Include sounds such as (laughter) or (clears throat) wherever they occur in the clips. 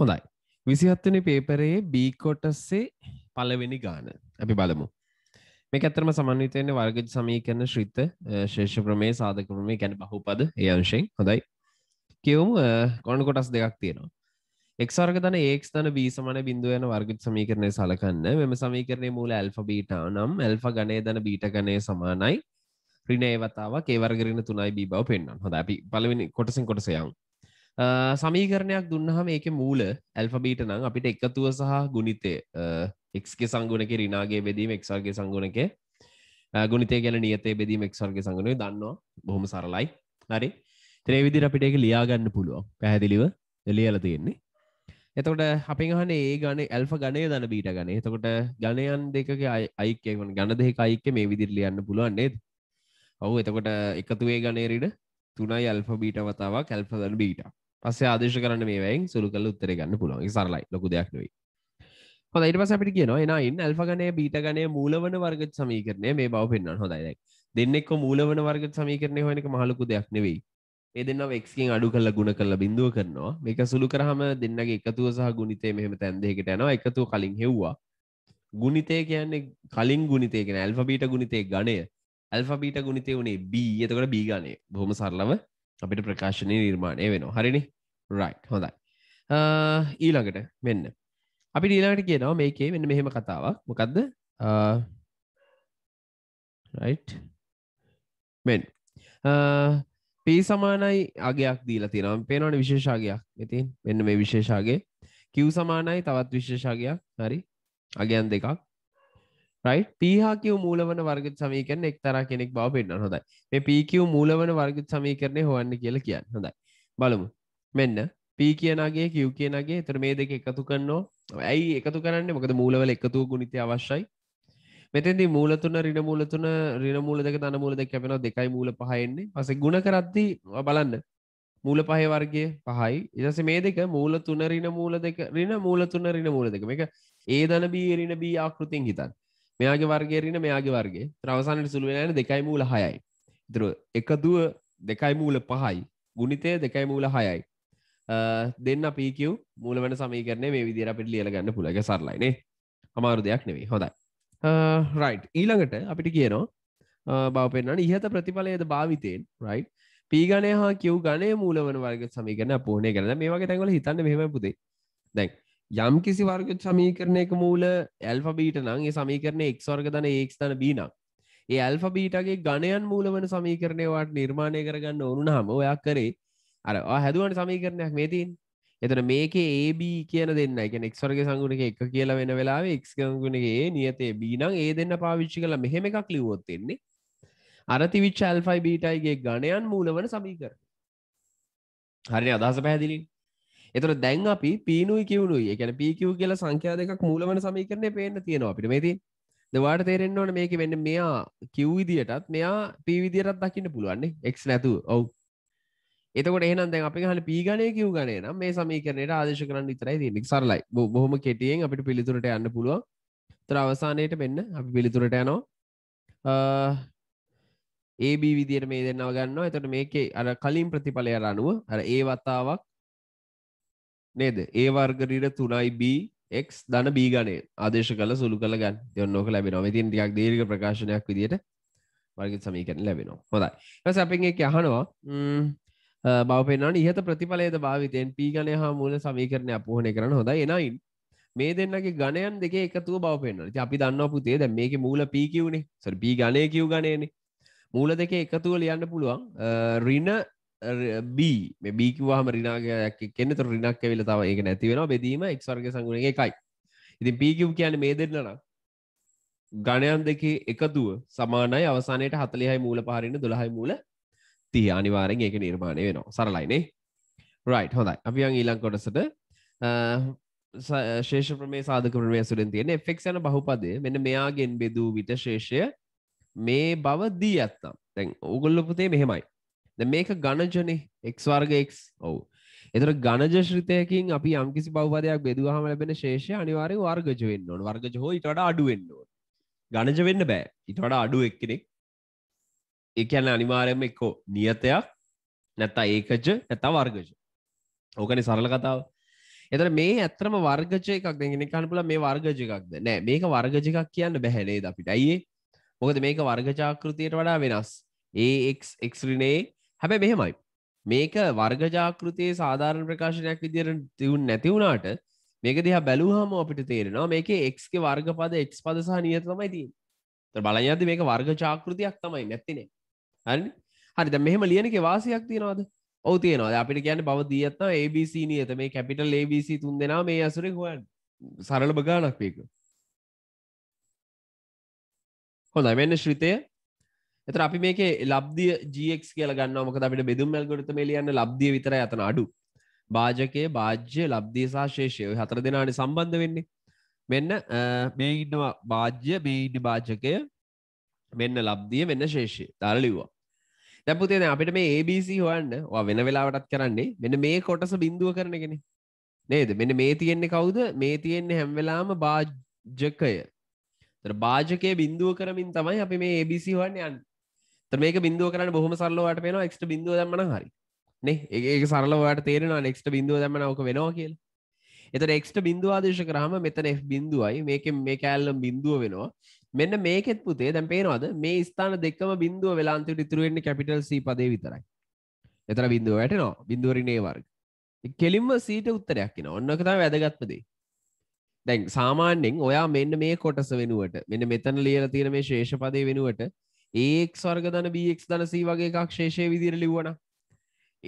හොඳයි විසිහත්වනි පේපරයේ බීකොටස්සේ පලවෙනි ගාන අපි බලමු මේ ඇතරම සමන්විතයන වර්ගජ සමීකරන ශ්‍රිත ශේෂ ප්‍රමේ සාධකරමේ ගැන බහුපද ඒ අංශෙන් හොඳයි කියවම් කොණු කොටස් දෙකක් තියෙනවා එක්සර්ග තන ඒක් තන බී සමන බින්දුවයන වර්ගජ සමීකරණය සලකන්න මෙම සමීකරණය මූල ඇල්ෆ බීටා නම් ඇල්ෆ ගනය දන බීට ගනය සමානයි රිනේවතාව කේවර්ගරන තුනයි බී බව පෙන්න්න හොඳ අපි පලවෙනි කොටසින් කොටසයන් සමීකරණයක් දුන්නහම ඒක මූල ඇල්ෆබීට නං අපිට එකතුව සහ ගුණිතය එක්ගේ සංගුණක රිනාගේ බෙදීම එක්සර්ගේ සංගුණක ගුණිතය ගැන නියතේ බෙදීම එක්සර්ගේ සංගුණය දන්නවා බොහොම සරලයි හරි ත්‍රේවිදිර අපිට එක ලියාගන්න පුළුවන් පැහැදිලිව එලියල තියෙන්නේ එතකොට අපින් හන ඒ ගන ඇල්ප ගණය දන බීට ගන එතකොට ගණයන් දෙකගේ අයිකවන් ගණ දෙක අයික්ක මේ විදිරලියන්න පුළුවන් නේද ඔවු එතකොට එකතුවේ ගණේරිට තුනයි ඇල්ප බීට වතාවක් ඇල්ප දන බීටා පස්සේ ආදේශ කරන්න මේවයින් සුළු කල උත්තර ගන්න පුළුවන් සරලයි ලොකු දෙයක් නෙවෙයි හොඳ ඊට පස්සේ අපිට කියනවා එනවා ඉන් ඇල්ෆා ගණය බීටා ගණය මූලවන වර්ග සමීකරණය මේ බව පෙන්වන්න හොඳයි දැන් දෙන්නෙක්ව මූලවන වර්ග සමීකරණය හොයන එක මහ ලොකු දෙයක් නෙවෙයි ඒ දෙන්නව එක්කින් අඩු කල්ල ගුණ කල්ල බිඳුව කරනවා මේක සුළු කරහම දෙන්නගේ එකතුව සහ ගුණිතේ මෙහම තැන්දෙකට යනවා එකතු කලින් හෙව්වා ගුණිතය කියන්නේ කලින් ගුණිතයගෙන ඇල්ෆබීට ගුණිතේ ගණය ඇල්ෆබීට ගුණිතේ වුණේ බී එතකට බී ගණය බොහොම සරලව අපිට ප්‍රකාශනය නිර්මාණය වෙනවා හරිනි රයි හොඳයි ඊළඟට මෙන්න අපි ඊළඟට කියනවා මේකේ මෙන්න මෙහෙම කතාවක් මොකක්ද මෙන් පේ සමානයි අගයක් දීලා තියෙනම් පේනවන විශේෂාගයක් ඉතින් මෙන්න මේ විශේෂාගේ කිව් සමානයි තවත් විශේෂාගයක් හරි අගයන් දෙකක් රයි පීහා කිව් මූලවන වර්ග සමීකරන එක්තර කෙනෙක් බව පෙන්න්න හොඳයි මේ පීකිව් මූලවන වර්ග සමීකරණය හොන්න කියල කියන්න හොඳයි බලමු මෙන්න පී කියනගේ කිව් කියනගේ තර මේ දෙක එකතු කරන්නෝ ඇයි එකතු කරන්න මොකද මූලවල එකතු ගුණිතය අවශ්‍යයි මෙතැදි මූලතුන රින මූලතුන රින මූල දෙක තන මූල දෙක කැපෙන දෙකයි මූල පහයෙන්නේ පස ගුණ කරද්දි බලන්න මූල පහය වර්ගේ පහයි ඉදස මේ දෙක මූල තුන රින මූල දෙක රින මූල තුන රින මූල දෙක එක ඒ දන බී රින බී ආකෘතින් හිතන් මෙයාගේ වර්ගේ රින මෙයාගේ වර්ගේ ත්‍රවසානට සුළුවෙන දෙකයි මූල හයයි දර එක දුව දෙකයි මූල පහයි ගුණිතය දෙකයි මූල හයයි දෙන්න පිකව් e මූලවන සමීකරණය මේ විදිර අපිට ලියලගන්න පුළග සරලයිනේ අමාරු දෙයක් නෙවෙයි හොඳයි රයි් ඊළඟට අපිට කියනවා බවපෙන්න්න ඉහත ප්‍රතිඵලයද භාවිතයෙන් රයි් පීගණය හා කිව් ගණය මූලවන වර්ග සමීකරන පෝනය කරන මේ වගේ තැන්වල හිතන්න මෙහෙම පුදේ දැන් යම් කිසි වර්ග සමීකරණයක මූල ඇල්ෆබීට නං ඒ සමීකරණය එක්වර්ගතන ඒක්ස්ථන බීනක් ඒ ඇල්ෆබීටගේ ගණයන් මූලවන සමීකරණයවට නිර්මාණය කරගන්න ඕනුන හම ඔයා කරේ අර හැදුවට සමීකරණයක් මේතින් එතන මේක ඒB කියන දෙන්න එකන එක්වර්ග සංගුණක එක කියලා වෙන වෙලාව එක්ගුණගේ නියතේ බීනං ඒ දෙන්න පාවිච්චි කළ මෙහෙම එකක් ලිවොත්තෙන්නේ අරතිවිච් ඇල්ෆයි බීටයිගේ ගණයන් මූලවන සමීකර හරි අදහස පැහැදිලින් එතට දැන් අපි පීනුයි කිවුණුයි එකන පිකව් කියලා සංඛ්‍යා දෙකක් මූලවන සමීකරණය පේන්න තියෙනවා අපිට මේති දවාට තේරෙන්න්නවන මේක වෙන්න මෙයා කිව්විදියටත් මෙයා පීවිදිරත් දකින්න පුළුවන්නේ එක් නැතු ඔවු එතකොට එහනම් දැන් අපි හන පීගණය කිව් ගනේ නම් මේ සමීකරණයට ආදේශ කරන්න විතරයි දී නික්සරලයි බොහොම කෙටියෙන් අපිට පිළිතුරට යන්න පුළුවන් තර අවසානයට මෙන්න අපි පිළිතුරට යනවා ඒබ විදියට මේ දෙන්නව ගන්නවා එතට මේකේ අර කලින් ප්‍රතිඵලය අනුව අර ඒ වතාවක් නේද ඒ වර්ගරිට තුනයි බක් දන බීගණය ආදේශ කල සුළු කළ ගන්න යොන්නෝක ලැබෙනවා ඉතින් ටිකක් දේර්ග ප්‍රකාශනයක් විදියට වර්ග සමීකරන ලැබෙනවා හොඳයි රස අපිගේ යහනවා බවපෙන්න්න ඉහත ප්‍රතිඵලයද භාවිතයෙන් පීගණය හා මූල සමීකරණය අපහන කරන හොඳ එනයින් මේ දෙන්නගේ ගණයන් දෙක එකතු බව පෙන්න්නට අපි දන්න පුතේ දැ මේක මූල පීකිවුණේ සර පී ගණය කිව් ගණයනෙ මූල දෙක එකතුව ලියන්න පුළුවන් රින බී මේ බීකිවාහම රිනාගයක් කෙනෙ තුර රිනක් ඇවිල තව ඒක නැතිවෙන බෙදීම එක්වර්ග සංගුණ එකයි ඉතින් පීකිව් කියන මේ දෙන්නන ගණයන් දෙකේ එකතුව සමානයි අවසානයට හතලිහයි මූල පහරන්න දොළහයි මූල තිය අනිවාරෙන් ඒක නිර්මාණය වෙනවා සරලයිනේ රයි් හොඳයි අපියන් ඊලං කොටසට ශේෂ ප්‍රමේ සාධකරමය සුරෙන් තියෙන ෆෙක්ෂන බහුපදය මෙන මෙයාගෙන් බෙදූ විට ශේෂය මේ බව දී ඇත්නම් තැන් ඕගොල්ලොපතේ මෙහෙමයි ද මේක ගණජනේ එක්වාර්ගක් ඔවු එතර ගණජශ්‍රිතයකින් අපි අම්කිසි බෞද්ධයක් බෙදවාහම ලැබෙන ශේෂ අනිවාරය වර්ගජවෙන්න ඕන වර්ගජ හෝ ඉට අඩුවෙන්න්න ගණජ වෙන්න බෑ ඉටට අඩු එක්කෙනෙක් ඒකැන අනිවාරයම එක්කෝ නියතයක් නැත්තා ඒකජ නැතා වර්ගජ ඕකනි සරල කතාව එතර මේ ඇත්‍රම වර්ගජය එකක් දෙගෙන කණපුල මේ වර්ගජකක්ද නෑ මේක වර්ගජකක් කියන්න බැහැනේ ද අපිට අයියේ මොකද මේක වර්ගජාකෘතියට වඩා වෙනස් ඒක්ක්රිනේ හැබැ මෙහෙමයි මේක වර්ගජාකෘතිය සාධාරණ ප්‍රකාශනයක් විදිර තිවුන් නැතිවුණාට මේක දිහා බැලූහම අපිට තේරෙනවා මේක එක්ගේ වර්ග පද එක්ස් පදසාහ නියත තමයිති බලයද මේක වර්ග චාකෘතියක් තමයි නැතිනේ හරි හරි දැ මෙහෙම ලියනක වාසියක් තියෙනවාද ඔව තියෙනවා අපිට කියන්න බව දියත්තා ABC නියත මේ කැපිටල් ABC තුන් දෙනා මේ අසුරේ හොයන් සරල බගානක් වේක හොඳ මෙන්න ශ්‍රිතය එත අපි මේක ලබ්දිය ජක් කියල ගන්න මොක අපිට බෙදුම් ඇල්ගොරත මේ ලියන්න ලබ්දිය විතර ඇතන අඩු භාජකය භාජ්‍ය ලබ්දිය සාශේෂය හතර දෙනාට සම්බන්ධ වෙන්නේ මෙන්න මේ ඉන්නවා භාජ්‍ය මේ ඉන්න භාජකය මෙන්න ලබ්දිය මෙන්න ශේෂය තරලිවා දැපුතියෙන අපිට මේ ABC හොන්න වෙන වෙලාවටත් කරන්නේ මෙන මේ කොටස බින්දුව කරනගෙන නේද මෙන මේ තියෙන්නේ කවුද මේ තියෙන්නේ හැම්වෙලාම බාජ්ජකය බාජකය බින්දුව කරමින් තමයි අපි මේ ABC හොන්න යන්න ත මේක බින්දුව කරන්න බොහම සල්ලවට වෙන එක්ට බින්දුව දමන හරි නේ ඒක සරලවට තේරෙනවා නෙක්ට බින්දුව දමන ඕක වෙනවා කියල එත එක්ට බින්දුව ආදේශ කරහම මෙතන F බින්දුවයි මේක මේ කෑල්ලම් බින්දුව වෙනවා මෙන්න මේකෙත් පුතේ දැන් පේනවාද මේ ස්ථාන දෙකම බිඳුව වෙලා අන්තිමට ඉතුරු වෙන්නේ කැපිටල් C පදේ විතරයි. එතන බිඳුව වැටෙනවා බිඳුව ඍණේ වර්ග. කෙලින්ම සීට උත්තරයක් එනවා. ඔන්න ඔක තමයි වැදගත්ම දේ. දැන් සාමාන්‍යයෙන් ඔයා මෙන්න මේ කොටස වෙනුවට මෙන්න මෙතන ලියලා තියෙන මේ ශේෂපදේ වෙනුවට ඒක් වර්ග ධන බක් ධන සී වගේ එකක් ශේෂය විදිර ලිව්වන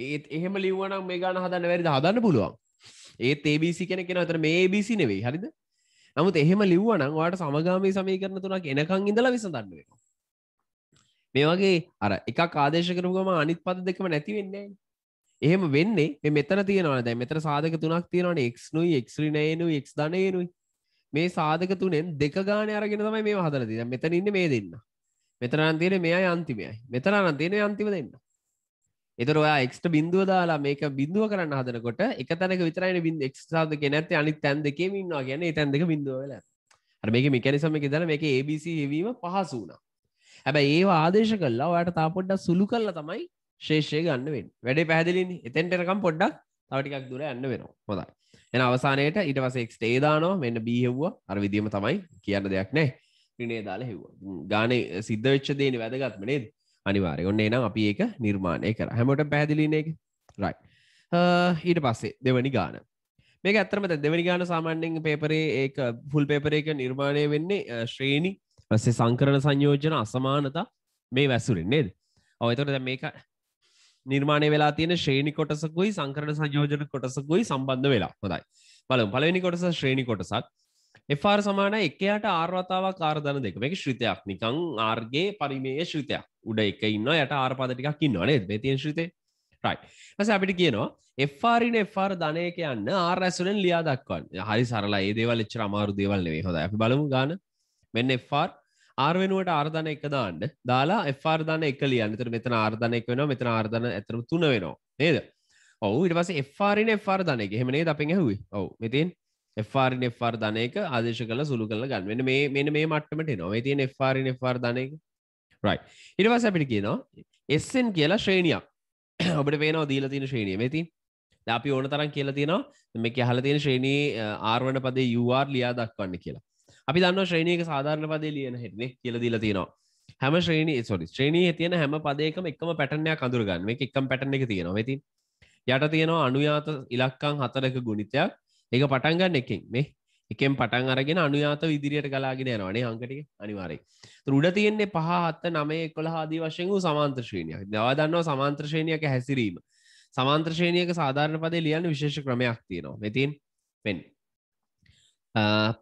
ඒත් එහෙම ලිව්වනම් මේ ගාන හදන්න වැරදි හදන්න පුළුවන් ඒත් ඒBC කෙන කෙන අතර මේ ABC නෙවෙයි හරිද නමුත් එහෙම ලිව්වනං වාට සමගාමී සමීකරන තුනක් එනකං ඉඳලා විසඳන්නුව මේ වගේ අර එක ආදේශ කරපු ගම අනිත් පද දෙකම නැති වෙන්නේ එහෙම වෙන්නේ මෙතන තියෙනවා දැ මෙතර සාධක තුනක් තියෙනවාන එක් නුයි එක්්‍රිනයනු එක් ධනයනුයි මේ සාධක තුනෙන් දෙක ගාන අරගෙන තමයි මේ හදල තින මෙතන ඉන්න මේ දෙන්න මෙතරන් තියෙන මෙයා අන්තිමයයි මෙතරන් තියෙන අන්තිම දෙන්න එතර ඔයා එක්ට බින්දුව දාලා මේක බින්දුව කරන්න හදනකොට එක තැනක විතරයින බින් එක්සාද කෙනැති අනි තැන් දෙකේ ඉන්නවා ගැන තැන් දෙක බින්දුවල හර මේක මිකැනිසම එක දන මේක ABC හෙවීම පහසුනා හැබැයි ඒ ආදේශ කල්ලා ඔයට තා පොඩ්ඩක් සුළු කල්ල තමයි ශේෂය ගන්නවෙන් වැඩේ පැහදිලින් එතැන්ටරකම් පොඩ්ඩක් තවටිකක් දුර ඇන්න වෙනවා හොද එන අවසානයට ඉට පසෙක් ටේදානවා මෙන්න බිහෙව්වා අර විදිීම තමයි කියන්න දෙයක් නෑ ්‍රනේ දාලා හෙව්වා ගානේ සිද්ධවෙච්ච දේන වැදගත්මනේද අනිවාරය ඔන්න නම් අපි ඒක නිර්මාණය කර හැමෝට පැදිලින එක රයි uh, ඊට පස්සේ දෙවනි ගාන මේ ඇත්තරම දෙවනි ගාන සාමාන්‍යෙන් පේපරේ ඒ පුල් පේපරේක නිර්මාණය වෙන්නේ uh, ශ්‍රේණි පස්සේ සංකරන සංයෝජන අසමානතා මේ වැස්සුරෙන් නේද ඔවතොට දැ මේක නිර්මාණය වෙලා තියෙන ශ්‍රේණි කොටසකුයි සංකරන සංයෝජන කොටසකුයි සම්බන්ධ වෙලා හොදයි බලම් පලවෙනි කොටස ශ්‍රේණි කොටසක් එෆාර් සමාන එකයට ආර්වතාවක් ආර්ධන දෙක මේක ශ්‍රිතයක් නිකං ආර්ගේ පරිමේ ශ්‍රිතයක් උඩ එක ඉන්න යට ආර්පාද ටිකක් ඉන්නවනේ මේ තියෙන ශ්‍රිතේ රයි ඇස අපිට කියනවා එෆාරින එෆාර් ධනය කියන්න ආර්ඇසුරෙන් ලියා දක්වන්න හරි සරලා ඒදේවල් එච්චර අමාරු දේවල් නෙවේ හොඳ අපි බලමු ගාන මෙන්න එෆාර් ආර්ුවෙනුවට ආර්ධන එක දාන්න දාලා එෆාර්ධන එක ලියන්න තර මෙතන ආර්ධන එක වෙන මෙතන ආර්ධන ඇතරම තුන වෙනවා නේද ඔවු ඉට පස එෆාරින එෆාර් ධනක හෙමනේ අපින් ඇහුයි ඔවු මෙතින් එෆාරින් එෆර් ධනයක ආදේශ කල සුළු කල ගන්න මේ මෙන මේ මට්ටමට නොවේ තියෙන එෆාරින් එෆර් ධනයක රයි ඉරවස අපිට කියනවා එස්සෙන් කියලා ශ්‍රේණියක් (clears throat) ඔබට පේනව දීල තියෙන ශ්‍රේණිය මෙති අපි ඕන තරන් කියලා තියෙනවා මේ හල තියෙන ශ්‍රේණී ආර්වන පදේ යුවාර් ලියා දක්වන්න කියලා අපි දන්න ශ්‍රේණයක සාධාරණ පදේ ලියන හෙටනේ කියල දීලා තියෙනවා හැම ශ්‍රේණී සොරි ශ්‍රේණී තියෙන හැම පදේකම එකම පැටනයක් අඳුරගන්න මේ එකම් පැටන එක තියෙනවා වෙති යට තියෙනවා අනුයාත ඉලක්කං හතරක ගුණිතයක් එක පටන්ගන්න එකෙන් මේ එකෙන් පටන් අරගෙන අනුයාත විදිරියට කලාගෙන යනවානේ අංකටික අනිවාරයි තුරුඩ තියෙන්නේ පහ අත්ත නමේ එකොළ හාදී වශයෙන් වූ සමාන්ත්‍රශ්‍රණයක් දවා දන්නවා සමාන්ත්‍රශ්‍රණයක හැසිරීම සමාන්ත්‍රශ්‍රණයක සාධාරණ පදේ ලියන්න විශේෂ ක්‍රමයක් තියෙනවා මෙතින් පෙන්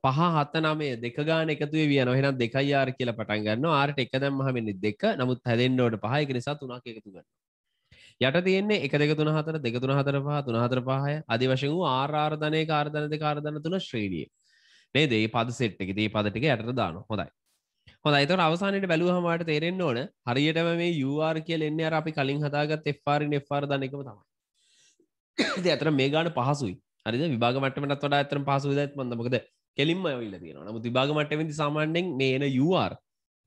පහ හත නමේ දෙක ගාන එකතුේ විය නොහෙනම් දෙකයි ආර කියලා පටන් ගන්න ආරට එක දැම්මහමනි දෙක නමුත් හැදෙන්න්නෝට පහ එක නිසා තුනක් එකතු ගන්න යට තියන්නේ එක දෙක තුන හතර දෙක තුන හතර පහ තුන හතර පහය අධි වශයෙන් වූ ආර්ධනය කාර්ධනත කාර්ධන තුන ශ්‍රීණිය මේ දේ පද සෙට්ටක දේ පදටික යට දාන හොඳයි හොඳයිත අවසානයට බැලූහමට තේරෙන්න්න ඕන හරියටම මේ යුR කියල එන්න අර අපි කලින් හදාගත් එ්ාරින් එ්ාර දනකම තමයි ඇතර මේ ගාන පහසුයි හරි විභාගමටමටත් වඩා ඇතරම් පහසු දත් මඳමකද කෙලින්ම ඇවිල්ල තියෙන නමුත් විභාගමට වෙදි සාමාන්‍යෙන් මේ එන යුR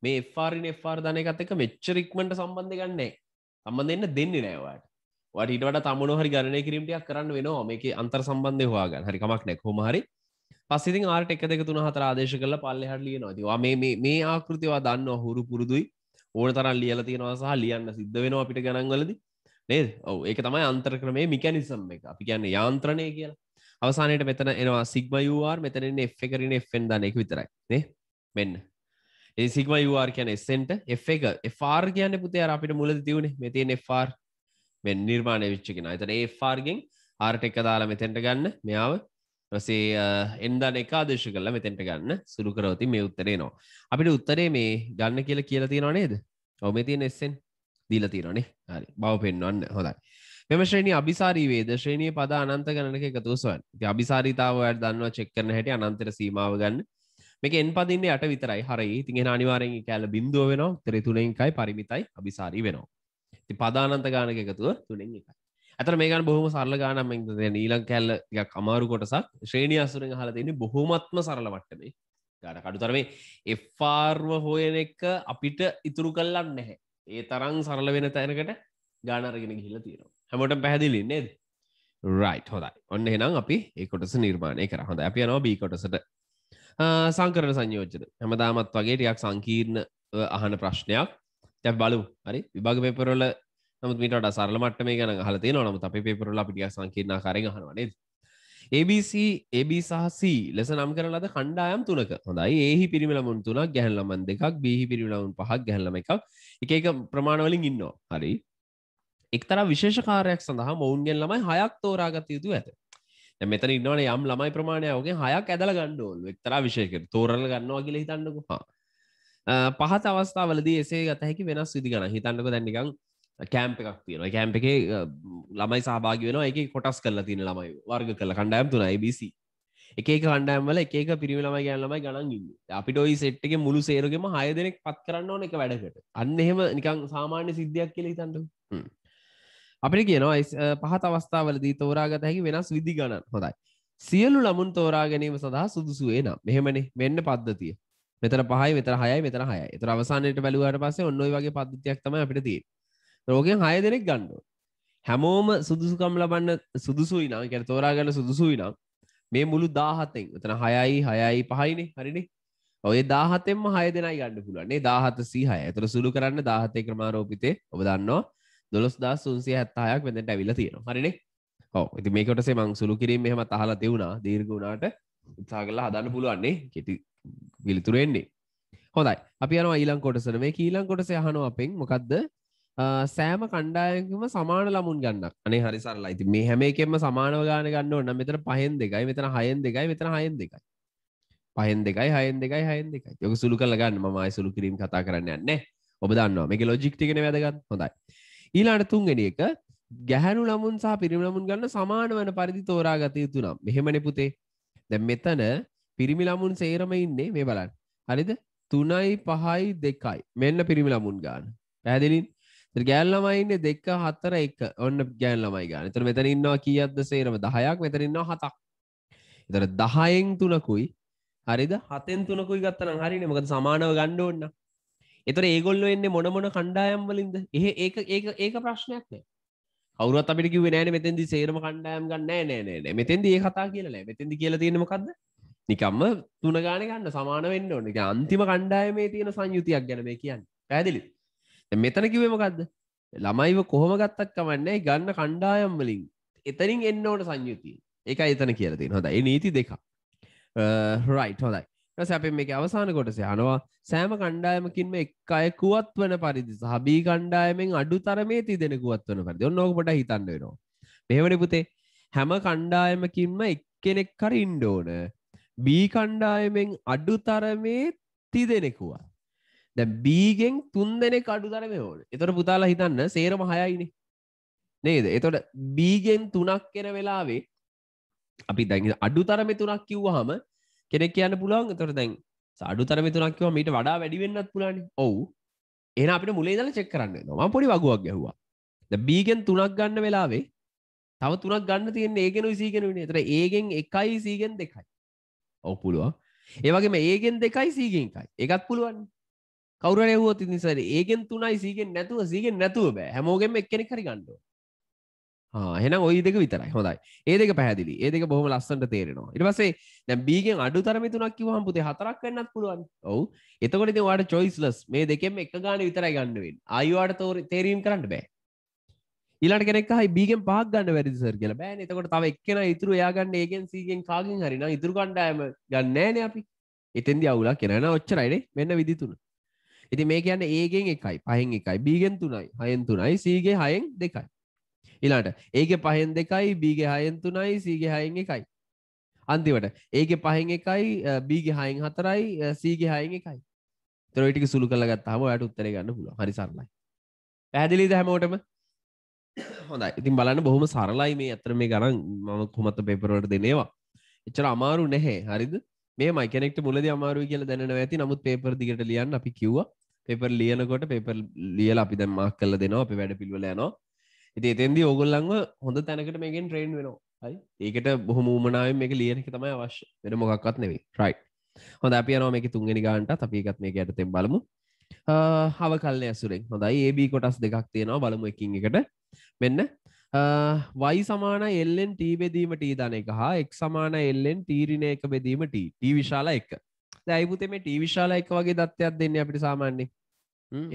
මේ එ්ාරින් එ්ාර ධනකත් එක මෙච්චරික්මට සම්බන්ධ ගන්නේ සම්බන් දෙන්න දෙන්නේ නෑවට වටට තමුණ හරි ගණය කිරීමටයක් කරන්න වෙනවා මේක අන්තර් සම්බන්ධය හවාගන්න හරිකමක් නැක් හොමහරි පස්සිති ආට එක් දෙක තුන හතර ආදේශ කල පල්ල හටලිය නොතිවා මේ ආකෘතිවා දන්න හුරු පුරුදුයි ඕන තරන් ලියල තියෙනවාසාහ ලියන්න සිද්ධ වෙනවා අපිට ගණන්ගලද නේද ඔව ඒක තමයි අන්තර් ක්‍රමේ මිකැනිසම් එක අපි කියන්න යාන්ත්‍රණය කියලා අවසානයට මෙතන එනවා සිග්මයවාර් මෙතනෙන් එ් එකරන එෙන් දන එක විතරයි නේ මෙන්න ඒ සිගම යවාර් කියන එස්සෙන්ට එ එක එෆාර් කියන පුතේ අපිට මුලද තිවුණේ මෙතියෙන් එෆාර් මෙ නිර්මාණය විච්චකෙන අතන ඒ ෆාර්ගෙන් ආර්ට එක දාලා මෙතැන්ට ගන්න මෙයාව නොසේ එන්දා එකාදේශ කරලා මෙතැන්ට ගන්න සුළු කරවති මේ උත්තරේ නවා අපිට උත්තරේ මේ ගන්න කියලා කියලා තියෙනවා නේද ඔව මෙතියෙන් එස්සෙන් දීල තිීරනේ හරි බව පෙන්වන්න හොඳයි මෙම ශ්‍රණී අභිසාරී වේද ශ්‍රණය පද අනන්ත ගණනක එකතුසුවන් අභිසාරිතාව දන්නවා චෙක්කරන හැට අනන්තර සීමාව ගන්න මේක එන් පදින්නේ යට විතරයි හරයි ඉතින් අනිවාරෙන් කෑල බින්දුව වෙනවා තෙරෙතුනෙන්කයි පරිමිතයි අභිසාරී වෙනවා ති පදානන්ත ගානක එකතුව තුනෙන් එකයි ඇතර මේකන් බොහොම සරල ගානම් නීලං කැල්ල එකක් අමාරු කොටසක් ශ්‍රේණිය අසුරෙන් හලතින්නේ බොහොමත්ම සරල වට්ටමේ ගාන කඩුතරමේ එෆාර්ව හෝයන එක අපිට ඉතුරු කල්ලන්න නැහැ ඒ තරං සරල වෙන තැනකට ගානරගෙන ගිහිල තියෙනවා හැමෝට පැහැදිලින්නේද රයි් හොදයි ඔන්න හෙනම් අපි ඒ කොටස නිර්මාණය කරහඳ අපි යනවා බී කොටසට සංකරන සංයෝජන හැමදාමත් වගේ ටියක් සංකීර්ණ අහන ප්‍රශ්නයක් තැ බලු හරි විභාග පෙපරල නමුට සරල මට මේ ගැන හලතේ නොනම අප පෙපරල පිටිය සංකීර්ණ කරග හනවනේ ABC AB සහසී ලෙස නම් කරලද කණ්ඩායම් තුනක හොඳයි ඒහි පිරිමිලමුන් තුනක් ගැහල්ලමන් දෙකක් බිහි පිරිමිලවුන් පහක් ගැහල්ලම එකක් එක එක ප්‍රමාණවලින් ඉන්නවා හරි එක්තර විශේෂකාරයක් සඳහා මොවුන්ගෙන් ළමයි හයක් තෝරාගත යුතු ඇත මෙතන ඉන්නවන යම් ළමයි ප්‍රමාණයාවගේ හයක් ඇදල ගණ්ඩුවල් එක්තර විශයකට තෝරල ගන්නවා කියල හිතන්නකු පහත අවස්ථාවලද එසේ ගතහැකි වෙනස් විදි ගන හිතන්නක දැන්නිකං කෑම්ප එකක් තියෙන කෑම්ප එක ළමයි සභාග වෙන එක කොටස් කල තින ළමයි වර්ග කල කණ්ඩයම් තුන ABC එක කණ්ඩයම්වල එක පිරිමිලම ගැන්ලමයි ගණන්ගන්න අපිට ඔයි සෙට්ක මුළු සේරගෙම හය දෙනෙක් පත් කරන්න ඕන එක වැඩකට අන්න එහෙම නිකං සාමාන්‍ය සිද්ධයක් කියල හිතන්නු අපි කියනවා පහත අවස්ථාවලදී තෝරාගත හැකි වෙනස් විදි ගණන් හොඳයි. සියලු ළමුන් තෝරා ගැනීම සඳහා සුදුසුවේ නම් මෙහෙමනේ මෙන්න පද්ධතිය. මෙතන පහයි මෙතන හයයි මෙතන හයයි. ඒතර අවසානයේට බැලුවාට පස්සේ ඔන්න ඔය වගේ පද්ධතියක් තමයි අපිට තියෙන්නේ. රෝගෙන් 6 දෙනෙක් ගන්න ඕනේ. හැමෝම සුදුසුකම් ලබන්න සුදුසුයි නම් කියන්නේ තෝරා ගන්න සුදුසුයි නම් මේ මුළු 17න් එතන 6යි 6යි 5යිනේ හරිනේ. ඔය 17න්ම 6 දෙනයි ගන්න පුළුවන් නේ 17 C6. ඒතර සුළු කරන්න 17 ක්‍රමාරෝපිතේ ඔබ දන්නවා දොළොස්දා සුන්සිය ඇත්තායක් වෙදට ඇවිල තියෙන හරිනේ ඕ ඉති මේකොටසේ මං සුළු කිරීම මෙහම තහලා දෙවුණා දීර්ගුණාට උත්සා කරලා හදන්න පුළුවන්නේ කෙටි පිළිතුරෙන්නේ හොඳයි අපි අනවා ඊලං කොටසන මේ කීලං කොටස හනු අපෙන් මොකක්ද සෑම කණ්ඩායකම සමාන ළමුන් ගන්න අනේ හරි සරලා ඉති මේ හැම එකෙම සමානව ගාන ගන්න ඔන්න මෙතන පහෙන් දෙකයි මෙතන හයෙන් දෙකයි මෙතන හයෙන් දෙකයි පහෙන් දෙකයි හයෙන් දෙකයි හයෙන් දෙකයි යොක සුළු කරලා ගන්න මම ආයි සුළු කිරීම කතා කරන්න යන්නේ ඔබ දන්නවා මේක ලොජික් ටිකනේ වැදගත් හොඳයි ඊලාට තුන්ගෙන එක ගැහැනු ළමුන් සහ පිරිමි ළමුන් ගන්න සමාන වන පරිදි තෝරා ගත යුතු නම් මෙහෙමනේ පුතේ දැන් මෙතන පිරිමි ළමුන් සේරම ඉන්නේ මේ බලන්න හරිද තුනයි පහයි දෙකයි මෙන්න පිරිමි ළමුන් ගාන පැහැදිලින් ගෑන් ළමයි ඉන්නේ දෙක හතර එක ඔන්න ගෑන් ළමයි ගාන එතන මෙතන ඉන්නවා කීයක්ද සේරම 10ක් මෙතන ඉන්නවා හතක් එතන 10න් තුනකුයි හරිද හතෙන් තුනකුයි ගත්තනම් හරිනේ මොකද සමානව ගන්න ඕන එතර ඒගොල්ල එන්නේ මොනමොන කණ්ඩායම් වලින්ද ඒ ඒ ඒ ඒක ප්‍රශ්නයක්නේ කවරුත් අපිට කිව නෑන මෙතැදි සේරම කණ්ඩායම් ගන්න නෑනෑ මෙතැදි ඒ කතා කියලෑ මෙතැදි කියල තියෙනමකක්ද නිකම්ම තුනගාන ගන්න සමාන වෙන්න ඕන එක අන්තිම කණ්ඩායමේ තියෙන සංයුතියක් ගැන මේ කියන්න පැදිලි මෙතන කිවේමකක්ද ළමයිව කොහොම ගත්තක් කමන්නේ ගන්න කණ්ඩායම් වලින් එතනින් එන්න ඕන සංයුතිය එක එතන කියලති හොඳ ඒ නීති දෙක රයිට් uh, හොඳයි සැපෙන් මේ අවසාන කොටස යනවා සෑම කණ්ඩායමකින්ම එක් අය කුවත් වන පරිදි සහබී කණ්ඩායමෙන් අඩු තරමේ තිදෙන කුවත් වන පරිදි ඔන්න ඕකට හිතන්න වෙනවා මෙහෙමනි පුතේ හැම කණ්ඩායමකින්ම එක්කෙනෙක් කර ඉන්න ඕන බී කණ්ඩායමෙන් අඩු තරමේ තිදෙනෙකුවා දැන් බීගෙන් තුන් දෙනෙක් අඩු තරමේ ඕන එතකොට පුතාලා හිතන්න සේරම හයයිනේ නේද එතකොට බීගෙන් තුනක් කෙන වෙලාවේ අපි දැන් අඩු තරමේ තුනක් කිව්වහම කෙනෙක් කියන්න පුළුවන් තොර දැන් සාඩු තරම තුනක්ව මීට වඩා වැඩිවෙන්නත් පුලන ඔවු එන අපිට මුලේ දල චෙක් කරන්න නොම පොඩි වගුවක් ගැහවා බීගෙන් තුනක් ගන්න වෙලාවේ තව තුනක් ගන්න තියෙන් ඒගෙන විසීගෙන වෙන තර ඒගෙන් එකයි සීගෙන් දෙකයි ඔව පුළුවන් ඒවගේම ඒගෙන් දෙකයි සීගෙන්කයි එකත් පුළුවන් කවර හුවත් නිසර ඒගෙන් තුනයි සීගෙන් නැතුව සීගෙන් නැතුව බෑ හැමෝගෙම එක්කෙනෙ කරි ගණ්ඩුව හෙන ඔයි දෙක විතරයි හොඳයි ඒදක පැදිලි ඒදක බොහම ලස්සට තේරෙනවා ඉටපසේ නැබීගෙන් අඩු තරමතුනක් කිව හම්පුතේ හතරක් කන්නත් පුළුවන් ඔවු එතකොට වාට චොයිස්ලස් මේ දෙකෙම එක ගාන විතරයි ගන්නුවෙන් අයිවාට තෝර තේරීම් කරන්න බෑ ඉලාට කෙනෙක් හයි බීගෙන් පහක් ගන්න වැරිදිසර කියල බෑ එතකොට තව එක්කෙන ඉතුරු යාගන්න ඒගෙන් සීගෙන් කාගෙන් හරින ඉතුරු කණ්ඩායම ගන්නෑන අපි එතෙන්දි අවුලා කෙනන ඔච්චරයිනේ මෙන්න විදිතුුණ ඉති මේ කියන්න ඒගෙන් එකයි පහෙන් එකයි බීගෙන් තුනයි හයෙන් තුනයි සීගේ හයෙන් දෙකයි ඉලාට ඒක පහෙන් දෙකයි බීග හයන්තුනයි සීගේ හයෙන් එකයි අන්තිවට ඒක පහෙන් එකයි බීග හයින් හතරයි සීගේ හයෙන් එකයි තොරටික සුළු කළගත් හම යට උත්තර ගන්න පුල හරි සරලයි පැහැදිලිද හැමෝටම හොඳයි ඉතින් බලන්න බොහොම සරලයි මේ ඇතර මේ ගණන් මම කොමත පේපරවට දෙනවා එච්චර අමාරු නැහැ හරිද මේ මයිකනෙක්ට මුලද අමාරු කියල දැන ඇති නමුත් පේපර දිගට ලියන්න අපි කිව්වා පෙපර් ලියනකොට පෙපර් ලියල අපි දැම්මක් කල දෙනවා අපි වැඩ පිල්වල යනවා ඉති එතෙන්දී ඔගොල්ලංව හොඳ තැනකට මේකෙන් ට්‍රේන් වෙනවා හරි ඒකට බොහොම ූමනාවෙන් මේක ලියනෙක තමයි අවශ්‍ය වෙන මොකක්වත් නෙවේ රයි් හොඳ අපි යනවා මේක තුන්ගෙන ගාන්ට අපිකත් මේ ඇයටතෙන් බලමු හව කල්ල ඇසුරෙන් හොඳයි ඒබී කොටස් දෙකක් තියෙනවා බලමු එකින් එකට මෙන්න වයි සමාන එල්ලෙන් ටී බෙදීම ටී දන එක හා එක් සමාන එල්ලෙන් තීරණ එක බෙදීම ට ටීවිශාල එක දැයිපුතේ මේ ටීවිශාල එක වගේ දත්වයක් දෙන්න අපිට සාමාන්‍ය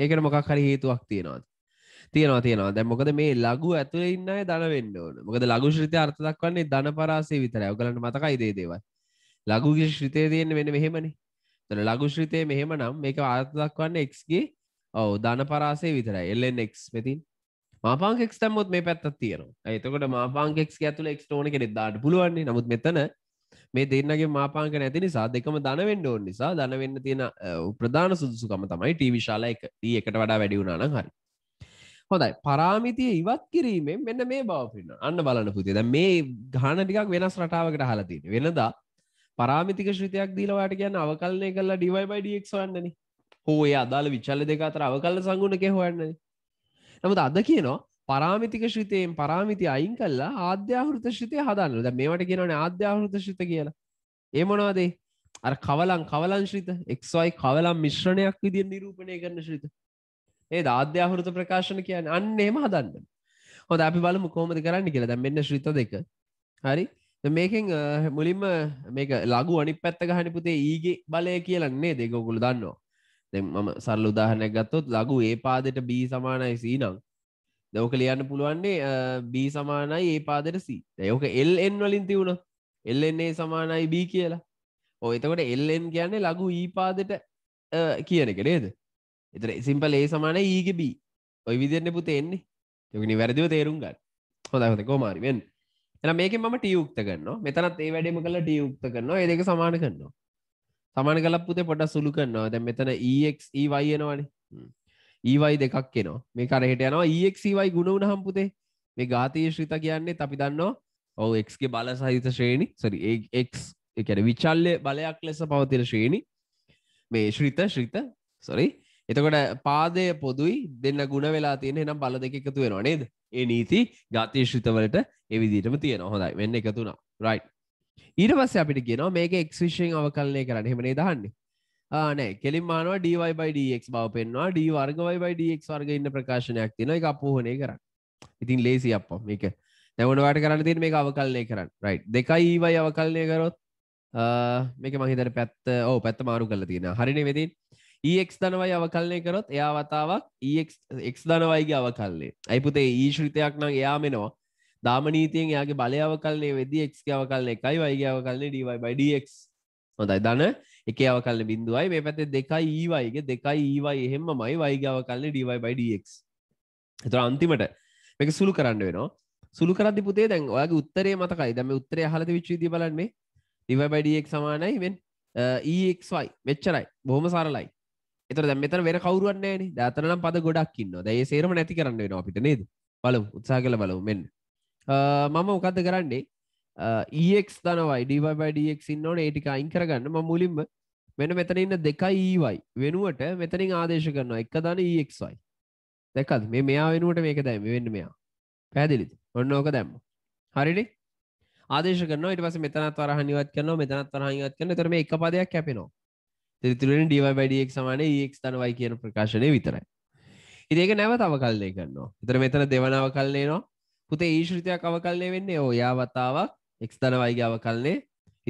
ඒකට මොකක් හරි හේතුවක් තියෙනවාද තියෙනවා තියෙනවා දැ මොකද මේ ලගු ඇතුළ ඉන්න දන වෙන්න ඕන මොකද ලගු ශ්‍රතය අර්ථ දක්වන්නේ දන පරාසේ විතර ඔගලට මතකයි දේ දේවල් ලගුගේ ශ්‍රතය තියෙන වෙන මෙහෙමනි තන ලගු ශ්‍රතය මෙහෙම නම් මේක අර්ථ දක්වන්න එක්ගේ ඔවු දන පරාසේ විතර එල්ෙක් මෙතින් මාපාංකෙක් තැම්මොත් මේ පැත්තත් තියෙනවා එතකොට මාපාංකෙක් ඇතුළ එක් ටෝන කෙනෙ දාට පුළුවන්නේ නමුත් මෙතන මේ දෙන්නගේ මාපාංක නැති නිසා දෙකම දනවෙන්න ඕන් නිසා දනවෙන්න තියෙන ප්‍රධාන සුදුසුකම තමයි ටීවිශාලා එක ටී එකට වඩා වැඩි වුණනම් හරි හොඳයි පරාමිතිය ඉවත් කිරීමෙන් මෙන්න මේ බවපින්න අන්න බලන පුතිේ ද මේ ගාන ටිකක් වෙනස් රටාවකට හලතින වෙනදා පරාමිතික ශ්‍රතියක් දීලවාට කියන්න අවකල්නය කල්ලා ඩිවයිබයිඩක් වන්නන හෝය අදාළ විචල්ල දෙක අතර අවකල්ල සංගුණ කෙහොන්නන නමුත් අද කියනවා පරාමිතික ශ්‍රිතයෙන් පරාමිති අයින් කල්ලා ආධ්‍යාහෘත ශ්‍රිතය හදන්නද මේවට කියනවන ආධ්‍යාහෘත ශ්‍රිත කියලා ඒ මොනවාදේ අර කවලන් කවලන් ශ්‍රිත එක්වයි කවලම් මිශ්‍රණයක් විදිිය නිරූපණය කරන ශ්‍රිත ඒ දාධ්‍යාහෘත ප්‍රකාශන කියන්න අන්න එම හදන්න හොඳ අපි බලමු කෝමද කරන්න කියලා දැ මෙන්න ශ්‍රිත දෙක හරි මේකෙන් මුලින්ම මේක ලගු අනි පැත්ත ගහනි පුතේ ඒගේ බලය කියලන්නේ දෙකවකුළු දන්නවා දෙ මම සල්ල උදාහනයක් ගත්තොත් ලගු ඒ පාදට බී සමානයි සීනම් දවක ලියන්න පුළුවන්නේ බී සමානයි ඒ පාදට සී යෝක එල්ෙන් වලින් තිවුණ එල්ලෙන්නේ සමානයි බී කියලා ඔ එතකොට එල්ලෙන් කියන්නේ ලගු ඊ e පාදට කියන එක නේද එතර සිම්පල ඒ සමාන ඒගබ e ඔයි විදිරන්න පුතෙන්නේ යකනි වැරදිව තේරුම් ගන්න හොදහත කෝමාරි වෙන් එන මේක ම ටියයුක්ත කරන්න මෙතනත් ඒ වැඩම කල ටියයුක්ත කරන්න ඒක සමාන කරන්න සමාන කල පුතේ පොට සුළු කරන්නවා දැ මෙතන ඒවයනවානේ e e ඒවයි දෙකක් කෙනවා මේ කරහෙට යනවා ඒක්වයි ගුණවුණ හම්පුතේ මේ ගාතය ශ්‍රිත කියන්නේ අපි දන්නවා ඔව එක්ගේ බල සහිත ශ්‍රේණි සරි එක් එකැන විචල්ල බලයක් ලෙස පවතින ශ්‍රේණි මේ ශ්‍රිත ශ්‍රිත සොරි එතකොට පාදය පොදුයි දෙන්න ගුණ වෙලා තියෙන නම් බල දෙක එකතු වෙනවා නේද ඒ නීති ගාතිශ්‍රිතවලට එවිදිටම තියෙන හොඳයි වෙන්න එකතුනා රයි් ඊට පස්ස අපිට කියෙනවා මේක එක්විෂයෙන් අවකල්නය කරන්න හෙමනේ දහන්නේ ආනේ කෙලින් මානවා ඩයිබයිඩක් බව පෙන්වා ඩී වර්ගවයිඩක් වර්ග ඉන්න ප්‍රකාශනයක් තියෙන එක අපහෝනය කරන්න ඉතින් ලේසි අප මේක දැවනවාට කරන්න තින් මේ අවකල්නය කරන්න රයි් දෙකයි ඒවයි අවකල්නය කරොත් මේක මහිතර පැත් ඕ පැත්ත මාරු කල තියෙන හරින වෙදින් ඒක් e දනවයි අවකල්ලය කරොත් එයා වතාවක් ඒක් e දනවයිගේ අවකල්ලේ ඇයිපුතේ ඊශ්‍රිතයක් e නම් එයා මෙෙනවා දාමනීතියෙන් යාගේ බලයාව කල්ලේ වෙදි එක් අව කල්ල එකයි වයිගේ අව කල්ලේ ඩවයිඩක් හොඳයි දන එක අව කල්ල බිඳුවයි මේ පැතේ දෙකයි ඒවයිගේ දෙකයි ඒවයි එහෙම මයි වයිගාව කල්ලේ ඩවයිඩක් එතුර අන්තිමට මේක සුළු කරන්න වෙනවා සුළු කරදි පුතේ දැන් ඔයාගේ උත්තරේ මතකයි දැම උත්තරේ හලද විච්චීදී බලන්නේ ඩවයිඩක් සමානයි වෙන් ඒක්යි uh, මෙච්චරයි බොහොම සරලයි එතර දැ මෙතන වෙන කවරුවන්නේ ධාතනම් පද ගොඩක් න්න දැයි සේරම නැති කරන්න වෙන අපිට නේද බලු උත්සා කල බලව මෙන්න මම උකක්ද කරන්නේ ඒක් තනවයි e ඩක් e න්න ඒටික අයින් කරගන්න ම මුලින්ම මෙන මෙතන ඉන්න දෙකයි ඒවයි e වෙනුවට මෙතනින් ආදේශ කරනවා එක දන ඒක්යි දෙකත් මේ මෙයා වෙනුවට මේක දැම වෙන්න මෙයා පැදිලිද ඔන්න ඕක දැම්ම හරිඩි ආදේශ කරන ඉට පස මෙතනත් වරහනිවත් කරන මෙතනත් වරහනිවත් කරන තරම එක පදයක් කැපෙනවා තිරිතුරෙන් ඩවයිඩක් සමාන ඒක් තනවයි කියන ප්‍රකාශනය විතරයි ඉරක නැව තව කල්ලය කරන්නවා එතර මෙතන දෙවනාව කල්ලේ නවා පුතේ ඊශෘතියක් e අවකල්ලය වෙන්නේ ඔයා වතාවක් එක් තනවයිගාව කල්න්නේ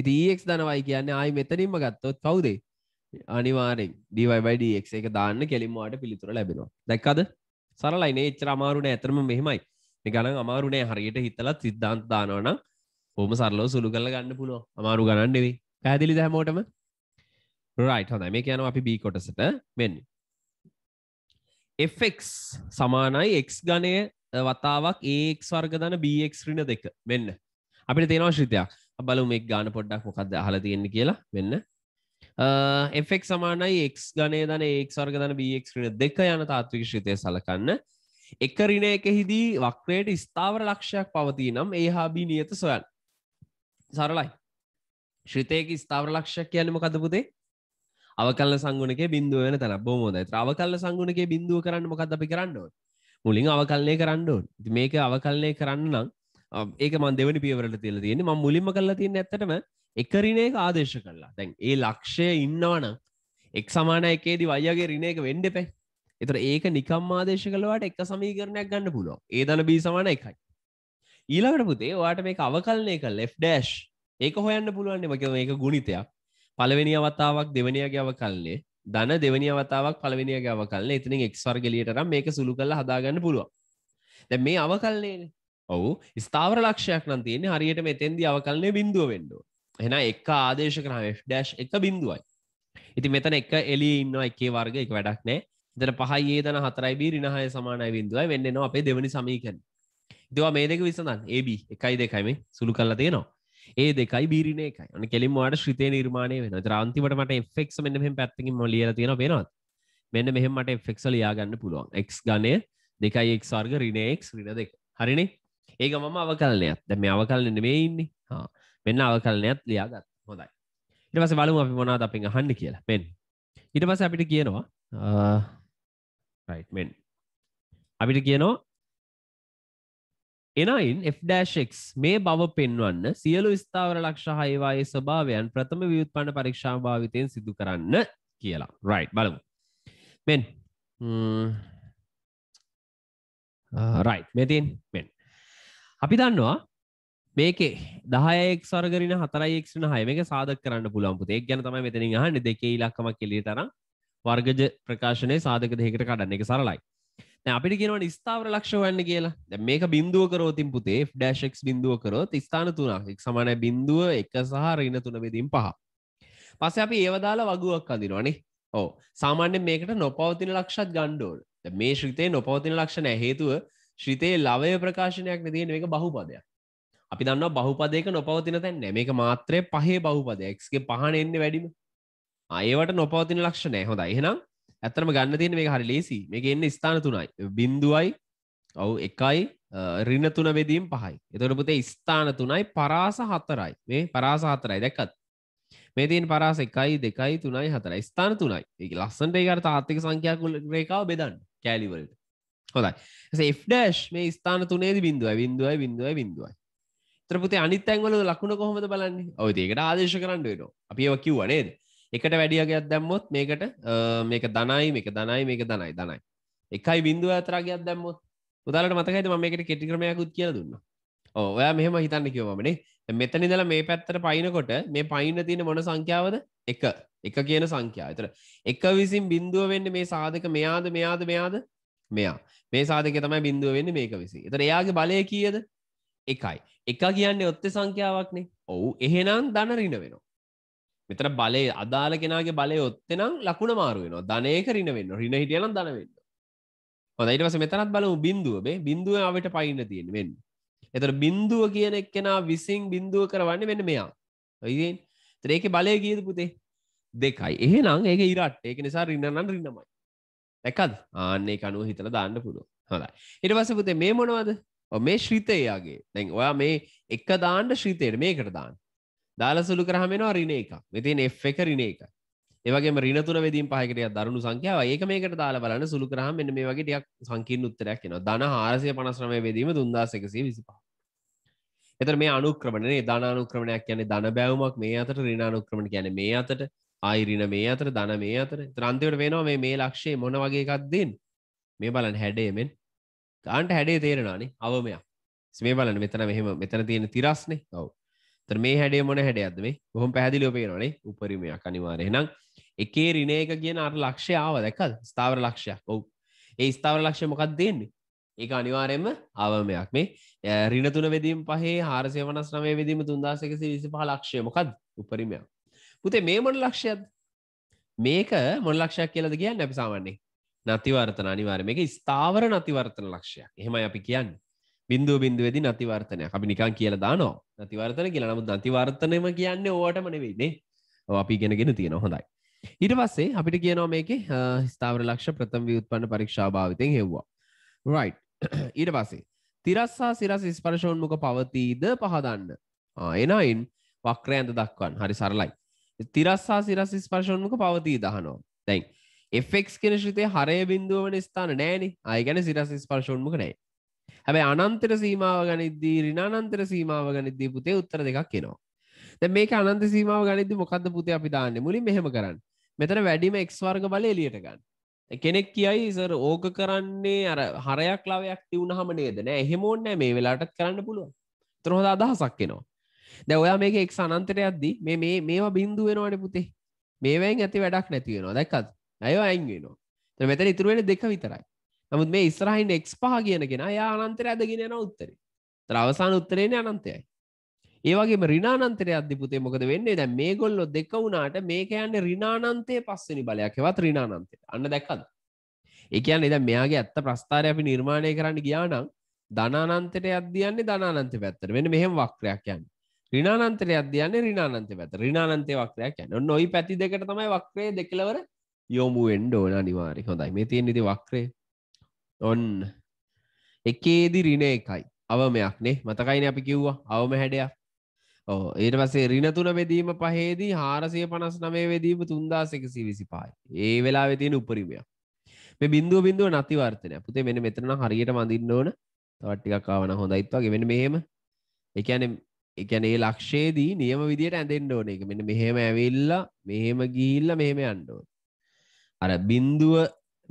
ඉති ඒක් දනවයි e කියන්න ආයි මෙතනින්ම ගත්තොත් කවුදේ අනිවාරෙන් ඩවයිඩක් එක දාන්න කෙලින්මවාට පිළිතුර ලැබෙනවා දැක්කද සරලයින එච්චර අමාරුණ ඇතරම මෙහෙමයි ගණන් අමාරුණේ හරියට හිතලත් සිද්ධාන්ත දානවනම් හොම සරලෝ සුළු කල්ල ගන්න පුළුව අමාරු ගණන්නෙවෙයි පැදිලි දැමෝටම රයිට් හොඳයි මේක යනවා අපි B කොටසට මෙන්න fx සමානයි x ඝනය වතාවක් ax වර්ග ධන bx ඍණ දෙක මෙන්න අපිට තේනවා ශ්‍රිතයක් බලමු මේක ගාන පොඩ්ඩක් මොකද්ද අහලා තියෙන්නේ කියලා මෙන්න fx සමානයි x ඝනය ධන ax වර්ග ධන bx ඍණ දෙක යන තාත්වික ශ්‍රිතය සලකන්න එක ඍණ එකෙහිදී වක්‍රයට ස්ථාවර ලක්ෂයක් පවතී නම් a හා b නියත සොයන්න සරලයි ශ්‍රිතයක ස්ථාවර ලක්ෂයක් කියන්නේ මොකද්ද පුතේ අවකල්ල සංගුණක බින්දුව වෙන තැන බොමෝදයි ත්‍රවකල්ල සංගුණක බින්දුව කරන්න මොකද අපි කරන්නවා මුලින් අවකල්ලය කරන්නඩුවන් මේක අවකල්ලය කරන්නම් ඒක මන් දෙවනි පියවරට තිල තියෙන ම මුලිම කල්ලා තියෙන ඇත්තටම එකරිනේ ආදේශ කරලා දැන් ඒ ලක්ෂය ඉන්නවන එක් සමාන එකේදි වයගේ රිනයක වෙන්ඩ පැ එතර ඒක නිකම් ආදේශ කලවට එක් සමීකරණයක් ගන්න පුලො ඒ දන බී සමාන එකයි ඊළඟට පුතේ වාට මේ අවකල්නය එක ලෙෆ් ඩෑශ් ඒක හොයන්න පුළුවන්න්නේ මක මේක ගුණිතයක් පළවෙනි අවතාවක් දෙවනියගේ අව කල්ලේ දන දෙවනි අවතාවක් පළවෙනියගේ අව කල්ල එතින එක්වර්ගලියටනම් මේක සුළු කල්ල හදාගන්න පුළුව දැ මේ අව කල්ලේන ඔවු ස්ථාවර ලක්ෂයක් නම් තියෙන හරියට මෙතැන්දි අවකල්න්නේ බිඳුව වෙන්ඩෝ එෙන එක ආදේශ කරන ෆ්ඩශ් එක බිඳුවයි ඉති මෙතන එක එලි ඉන්න එකේ වර්ග එක වැඩක් නෑ දන පහයේ දන හතරයි බී රිනහය සමානය බිඳුවයි වෙන්නෙනවා අපේ දෙවනි සමීකන් දවා මේ දෙක විසඳන් ඒබ එකයි දෙකයිම සුළු කල්ලා තියෙනවා ඒ දෙකයි බීරණ එකයි අන කෙලින්වාට ශ්‍රතය නිර්මාණය වෙන ්‍රන්තිවට මට ෆෙක් මෙන්න මෙම පැත්තකින් මොලිය තියෙන වෙනත් මෙන්න මෙහෙමට ෆෙක්සල් යාගන්න පුළුවන් එක් ගනය දෙකයි එක් වර්ග රිනේක් රින දෙක හරිනේ ඒක මම අවකලනයක් දැම අවකලන නෙමෙයින්නේ හා මෙන්න අවකලනයක් ලියාගත් හොඳයි ඉටවස බලමු අපි මොනාද අපි හන්න කියලා පෙන් ඉට පස අපිට කියනවා රයිට්මෙන් අපිට කියනවා එනයින් F'X මේ බව පෙන්වන්න සියලු ස්ථාවර ලක්ෂ හයවායේ ස්වභාවයන් ප්‍රථම වියුත්පන්න පරීක්ෂා භාවිතයෙන් සිදු කරන්න කියලා රයි් බලමු මෙන් රයි් මෙතින් මෙන් අපි දන්නවා මේකේ දහයෙක් සර්ගරන හතරයික්ෂන හයමක සාධ කරන්න පුළන්පුතේ ගැන තමයි මෙතනින් හන්න දෙකේ ඉලක්කම කෙලේ තරම් වර්ගජ ප්‍රකාශනය සාධක දෙකට කඩන්න එක සරලයි අපිට කියෙනව ස්ථාවර ලක්ෂ වන්න කියලා දැ මේක බින්දුව කරෝතින් පුතේ ඩක්් බිඳුව කරොත් ස්ථාන තුනක් සමාන බින්දුව එක සහ රින තුන වෙදින් පහ පස්ස අපි ඒවදාලා වගුවක් අදිනවානේ ඕ සාමාන්‍ය මේකට නොපවතින ලක්ෂත් ගණ්ඩෝල් මේ ශ්‍රිතය නොපවතින ලක්ෂණ හේතුව ශ්‍රිතයේ ලවය ප්‍රකාශනයක් නතියෙන එක බහුපදයක් අපි දන්න බහුපදයක නොපවතින තැන් නැමේක මාත්‍රය පහේ බහුපදයක්ගේ පහන එන්න වැඩිම අයවට නොපවතින ලක්ෂණය හොඳ එහෙනම් ඇත්තම ගන්න තියෙන මේ හරි ලේසි මේක එන්න ස්ථාන තුනයි බින්දුවයි ඔවු එකයි රින තුන බෙදීම් පහයි එතොට පුතේ ස්ථාන තුනයි පරාස හතරයි මේ පරාස හතරයි දැක්කත් මේ තින් පරාස එකයි දෙකයි තුනයි හතරයි ස්ථාන තුනයි ඒ ලස්සන්ට ඒකට තාත්තික සංඛ්‍යාකුල රේකාව බෙදන්න කෑලිවලට හොඳයි ෆ්ඩශ් මේ ස්ථාන තුනේද බින්දුව බින්දුවයි බින්දුවයි බින්දුවයි ත්‍රපතේ අනිත් ඇන්වල ලකුණ කොහොමද බලන්නේ ඔය ඒකට ආදේශ කරන්න වෙනවා අපි ඒව කිව්වනේද එකට වැඩියගයක් දැම්මොත් මේකට මේක දනයි මේක දනයි මේක දනයි දනයි එකයි බින්දුව අතරගයක් දැම්මොත් උදාලට මතකයිද ම මේකට කෙටික්‍රමයකුත් කියල දුන්න ඔයා මෙහම හිතන්න කිවමනේ මෙතනි දල මේ පැත්තර පයිනකොට මේ පයින්න තියෙන මොන සංඛ්‍යාවද එක එක කියන සංඛ්‍යා අතර එක විසින් බින්දුව වෙන්න මේ සාධක මෙයාද මෙයාද මෙයාද මෙයා මේ සාධක තමයි බින්දුව වෙන්න මේක විසි තර එයාගේ බලය කියද එකයි එක කියන්නේ ඔත්තේ සංඛ්‍යාවක්නේ ඔවු එහෙනම් දන රින වෙනවා මෙතර බලය අදාල කෙනගේ බලය ඔත්තනම් ලකුණ මාරුවෙන ධනයක රින වෙන්න රින හිටියන දනවෙන්න හොදයිටවස මෙතනත් බල බින්දුවේ බින්දුව අවට පයින්න තියෙන් වෙන්න එතර බින්දුව කියන එක්කෙනා විසින් බින්දුව කරවන්න වෙන මෙයා ඔයිෙන් තරේක බලය ගීද පුතේ දෙකයි එහෙනම් ඒක ඉරට් ඒක නිසා රින්නන්න රින්නමයි එකද ආන්නේ කනුව හිතල දාන්න පුළුව හොඳයි ඉටවස පුතේ මේ මොනවද මේ ශ්‍රීතයයාගේ දැන් ඔයා මේ එක දාන්න ශ්‍රීතයට මේකට දාන්න දාලසුළු කරහමෙනවා රින එක මෙතින් එ් එක රින එක ඒවගේ රිනතුන වෙදින් පහකට දරුණු සංඛ්‍යාව ඒක මේකට දාල බලන්න සුළු කරහම මෙන්න මේ වගේ ටියක් සංකීර්ණ උත්තරයක් එනවා දන හාරසය පනස්්‍රමය වෙදීම දුන්දාස එකසේ විසිපා එතර මේ අනුක්‍රමණය ධනානුක්‍රමණයක් කියන්නේ ධන බැවමක් මේ අතට රිනානුක්‍රමණ කියන මේ අතට ආයිරින මේ අතර ධන මේ අතර ත්‍රන්තවට වෙනවා මේ මේ ලක්ෂයේ මොන වගේකක්දෙන් මේ බලන් හැඩේමෙන් ගාන්ට හැඩේ තේරෙනනේ අවමයක් මේ බලන මෙතන මෙහෙම මෙතන තියෙන තිරස්නේ ඔවු තර මේ හැඩේ මොන හැඩයක්ද මේ හොම පැදිලිෝ පේනනේ උපරිමයක් අනිවාරය නම් එකේ රිනයක කියන අර ලක්ෂය ආව දැකල් ස්ථාවර ලක්ෂයක් ඔව් ඒ ස්ථාවර ලක්ෂය මොකක් දෙන්නේ ඒක අනිවාරයෙන්ම අවමයක් මේ රින තුන වෙදීම් පහේ හාරසය වනස් නමේ වෙදීම තුන්දාසකසි විසි පහ ලක්ෂය මොකද උපරිමයක් පුතේ මේ මොන ලක්ෂයද මේක මොන ලක්ෂයක් කියලද කියන්න අපි සාමන්නේ නතිවර්තන අනිවාර්ය මේක ස්ථාවර නතිවර්තන ලක්ෂයක් එහෙම අපි කියන්නේ බින්දුව බින්දුවවෙදි නතිවර්තනය අපි නිකන් කියලා දානවා නතිවර්තන කියලා නමුත් නතිවර්තනයම කියන්න ඕටම නෙවෙයිනේ අපි ගෙනගෙන තියෙන හොඳයි ඊට පස්සේ අපිට කියනවා මේක ස්ථාවර ලක්ෂ ප්‍රථම වියුත්පන්න පරීක්ෂා භාවිතයෙන් හෙව්වා රයිට් (clears throat) ඊට පස්සේ තිරස්සා සිරස් ස්පර්ශෝන්මුක පවතීද පහදන්න එනයින් වක්‍රයන්ත දක්වන් හරි සරලයි තිරස්සා සිරස් ස්පර්ශෝන්මුක පවතී දහනවා දැන් එෆෙක් කෙන ශ්‍රිතේ හරය බින්දුව වන ස්ථාන නෑනි අයගැන සිරස් ස්පර්ශෝන්මුක නෑ හැබැ අනන්තර සීමාව ගනිද්දී රිනානන්තර සීමාව ගනිද්දී පුතේ උත්තර දෙකක් කෙනවා දැ මේක අනන්ත සීමාව ගනිදදි මොකක්ද පුතේ අපි දාන්න මුලින් මෙහෙම කරන්න මෙතන වැඩිම එක්ස්වර්ග බල එලියට ගන්න කෙනෙක් කියයි ඉසර ඕක කරන්නේ අර හරයක් ලාවයක් තිවුණහම නේද නෑ එහෙමෝන්න මේ වෙලාටත් කරන්න පුළුව තරොහොද අදහසක් කෙනවා දැ ඔයා මේක එක් අනන්තරය අද්දි මේ මේ මේවා බින්දුව වෙනවාට පුතේ මේවැන් ඇති වැඩක් නැතිවෙනවා දැක්කත් ඇයෝ ඇන්ගෙනවා මෙතන ඉතුරුවෙන දෙක විතරයි නමුත් මේ ඉස්රහින් එක්ස් පහ කියනගෙන අයා අනන්තර ඇදගෙන යන උත්තර ත්‍රවසාන උත්තරේණය අනන්තයයි ඒවගේ රිනාන්තරය අධිපතේ මොකද වෙන්නේ දැ මේ ගොල්ලො දෙක වුණට මේක යන්න රිනානන්තය පස්සනි බලයක් හෙවත් රිනානන්තය අන්න දැක්කද එකයන් එද මෙයාගේ ඇත්ත ප්‍රස්ථාරය අපි නිර්මාණය කරන්න ගියානම් ධනානන්තට අධ්‍යයන්නේ ධනානන්ත පැත්තර වෙන මෙහෙම වක්‍රයක් යන්න රිනානන්තරය අධ්‍යයන්නේ රිනානන්ත පැත රිනානන්තය වක්‍රයක් යන්න නොයි පැති දෙකට තමයි වක්‍රේ දෙකලවර යොමු එන්ඩ ඕන අනිවාරි හොඳයි මේ තියෙන් ඉති වක්‍රේ ඔන්න එකේදි රින එකයි අවමයක් නේ මතකයින අපි කිව්වා අවම හැඩයක් ඕ ඒට පසේ රිනතුන වෙදීම පහේදී හාරසිය පනස් නමේ වෙදීම තුන්දාසකසි විසි පායි ඒ වෙලා වෙතියෙන උපරිමයක් මේ බින්දුව බින්දුව නතිවර්තනය පුතේ මෙන මෙතන හරියට මඳින්න ඕන තවට්ටිකක් ආවන හොඳයිත්වාගේ වෙන මෙහෙම එකන එකන ඒ ලක්ෂේදී නියම විදියට ඇඳෙන්ඩ ඕන එක මෙන මෙහෙම ඇවෙල්ලා මෙහෙම ගිහිල්ල මෙහෙම අන්්ඩෝ අර බින්දුව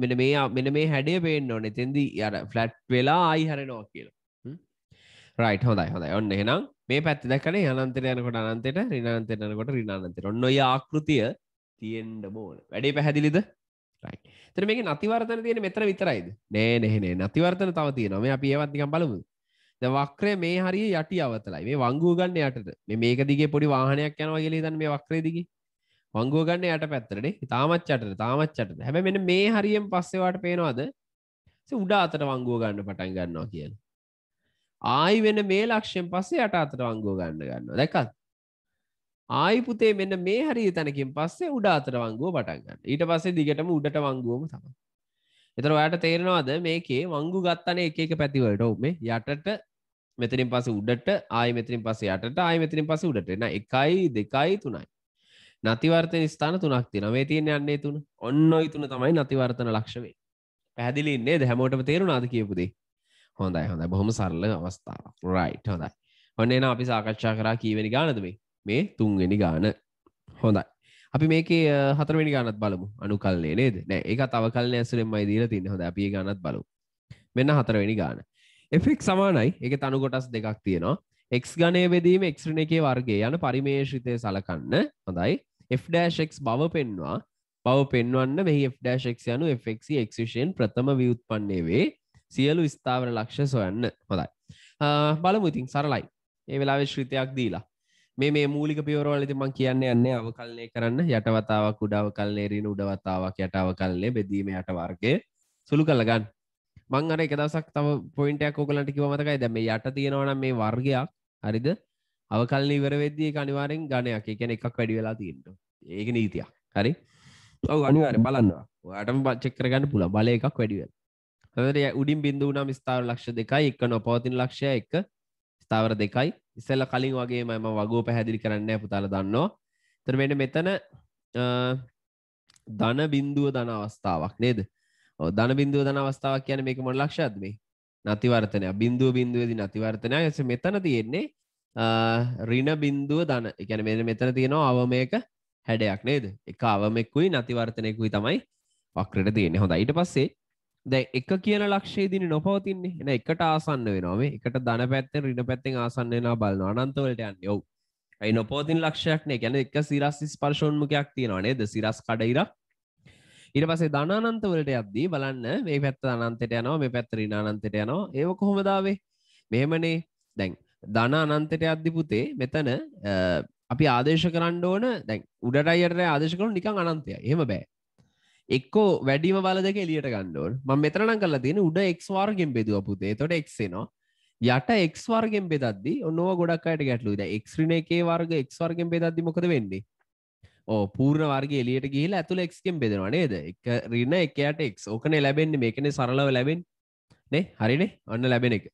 මෙන මේ මෙන මේ හැඩේ පේෙන් ඕන එතෙන්දී අර ෆලට් වෙලා ආයි හරනවා කියලා රයිට් හොඳයි හොඳයි ඔන්න එහෙනම් මේ පැත්ති දැකන යනන්තර යනකොට අනන්තයට රිනාන්තයට යනකොට රිනාන්තයට ඔන්න ඔය ආකෘතිය තියෙන්ඩ බෝන වැඩේ පැහැදිලිද තර මේ නතිවර්තන තියෙන මෙතර විතරයිද නෑ නැහනේ නතිවර්තන තව තියෙනම අපි ඒවත්නිකම් බලමු වක්‍රය මේ හරි යටි අවතලයි මේ වංගූ ගන්න යටට මේක දිගේ පොඩි වාහනයක් යනවා කියලේ දන් මේ වක්‍රේ දිගේ වංගුවගන්න යට පැත්තරට තාමච්චට තාමච්චට හැබ මෙ මේ හරියෙන් පස්සෙවාට පේනවාද උඩා අතට වංගුව ගන්න පටන් ගන්නවා කියල ආයි වෙන මේ ලක්ෂයෙන් පස්සේ යට අතට වංගුව ගන්න ගන්න දැකත් ආයි පුතේ මෙන්න මේ හරි තැනකින් පස්සේ උඩා අතර වංගුව පටන්ගන්න ඊට පස්සේ දිගටම උඩට වංගුවම තම එතර ඔයාට තේරෙනවාද මේකේ වංගු ගත්තන එක එක පැතිවලට ඔබේ යටට මෙතරින් පස උඩට ආය මෙතරින් පස යටට ආය මෙතරින් පස උඩට එන එකයි දෙකයි තුනයි නතිවර්තන ස්ථාන තුනක් තින මේ තියෙන යන්නේ තුන ඔන්න ඉතුන තමයි නතිවර්තන ලක්ෂවේ පැහදිලින්නේ දැහැමෝටම තේරුනාද කියපුදේ හොඳයි හොඳයි බොහොම සරල අවස්ථාව රයිට් හොඳයි ඔන්න එන අපි සාකච්ඡා කරා කීවෙනි ගානද මේ මේ තුන්වෙනි ගාන හොඳයි අපි මේක හතරවෙනි ගානත් බලමු අනු කල්ලේ නේද නෑ ඒක තව කල්න ඇසුරෙන්මයි දීලා තින්න හොඳ අපි ගානත් බලමු මෙන්න හතරවෙනි ගාන එෆෙක් සමානයි එක තනු කොටස් දෙකක් තියෙනවා එක් ගනය වෙදීම එක්්‍රණ එකේ වර්ගේ යන පරිමේශිතය සලකන්න හොඳයි F'ක් බව පෙන්වා බව පෙන්වන්න මෙහි F'ක් යනු Fක් එක්ෂයෙන් ප්‍රථම වියුත්පන්නේ වේ සියලු ස්ථාවර ලක්ෂ සොයන්න හොදයි බලමුඉතින් සරලයි ඒ වෙලාවේ ශ්‍රිතයක් දීලා මේ මේ මූලික පියවරවලති මං කියන්න යන්නේ අවකල්නය කරන්න යටවතාවක් උඩාව කල්ලේරෙන උඩවතාවක් යටාව කල්ලේ බෙදීම යට වර්ගය සුළු කල්ලගන්න මං අර එකදසක් තම පොයින්ටයක් ඕකලට කිව මතකයි දැම යට තියෙනවනම් මේ වර්ගයක් හරිද අවකල් ඉවරවෙද්දී කනිවාරෙන් ගණයක් එකන එකක් වැඩි වෙලා තිීන්ට ඒක නීතියක් හරි ඔව අනිවාර බලන්නවා ටම පච්චෙක්කර ගන්න පුල බල එකක් වැඩිවල් හදරය උඩින් බිඳ වනම් ස්ථාව ලක්ෂ දෙකයි එක නොපවතින ලක්ෂය එක ස්ථාවර දෙකයි ඉස්සල්ල කලින් වගේ මම වගෝ පැහැදිලි කරන්න පුතාල දන්නවා තර වෙන මෙතන ධන බින්දුව දන අවස්ථාවක් නේද ධන බින්දුව දන අවස්ථාවක් කියන මේක මොන ලක්ෂයක්ද මේ නතිවර්තනය බින්දුව බින්දුවේදී නතිවර්තනය ඇස මෙතන තියෙන්නේ ඍණ බින්දුව ධන ඒ කියන්නේ මෙතන තියෙනවා අවමයක හැඩයක් නේද එක අවමෙක්කුයි නතිවර්තනයකුයි තමයි වක්‍රට තියෙන හොඳ ඊට පස්සේ දැ එක කියන ලක්ෂේ දින නොපවතින්නේ එන එකට ආසන්න වෙනවාම එකට දන පැත්තෙන් රිට පැත්තෙන් ආසන්න වෙන බලන අනන්තවලට යන්න යව් ඇයි නොපෝතින් ලක්ෂයක්නේ ගැන එක සිරස් ස්පර්ශෝන්මකයක් තියෙනවා නේද සිරස් කඩයිරක් ඉට පසේ ධනානන්තවලට යද්දී බලන්න මේ පැත්ත අනන්තට යනවා මේ පැත්තර නානන්තට යනවා ඒව කොහොමදාවේ මෙහෙමනේ දැන් ධන අනන්තට අද්දි පුතේ මෙතන අපි ආදේශ කරන්න ඕන දැන් උඩට අයට ආදේශ කරන නිකං අනන්තය එහම බෑ එක්කෝ වැඩිම බල දෙක එලියට ගණ්ඩෝල් ම මෙතරන කල තියෙන උඩ එක්වාර්ගෙන් බෙදුව පුතේ තොට එක්සේනවා යට එක්වාර්ගෙන් බෙදදදි ඔන්නව ගොඩක් අයට ගැටලුද එක්්‍රන එකේ වර්ග එක්වාර්ගෙන් බෙදදදි මොකද වෙන්නේ ඕ පූර්ණ වර්ගේ එලියට ගිහිල ඇතුළ එක්කෙන් බෙදෙනවා නේද එක රින්න එකයට එක් ඕකන ලැබෙන්න්නේ මේකන සරලව ලැබෙන් නේ හරිනේ අන්න ලැබෙන එක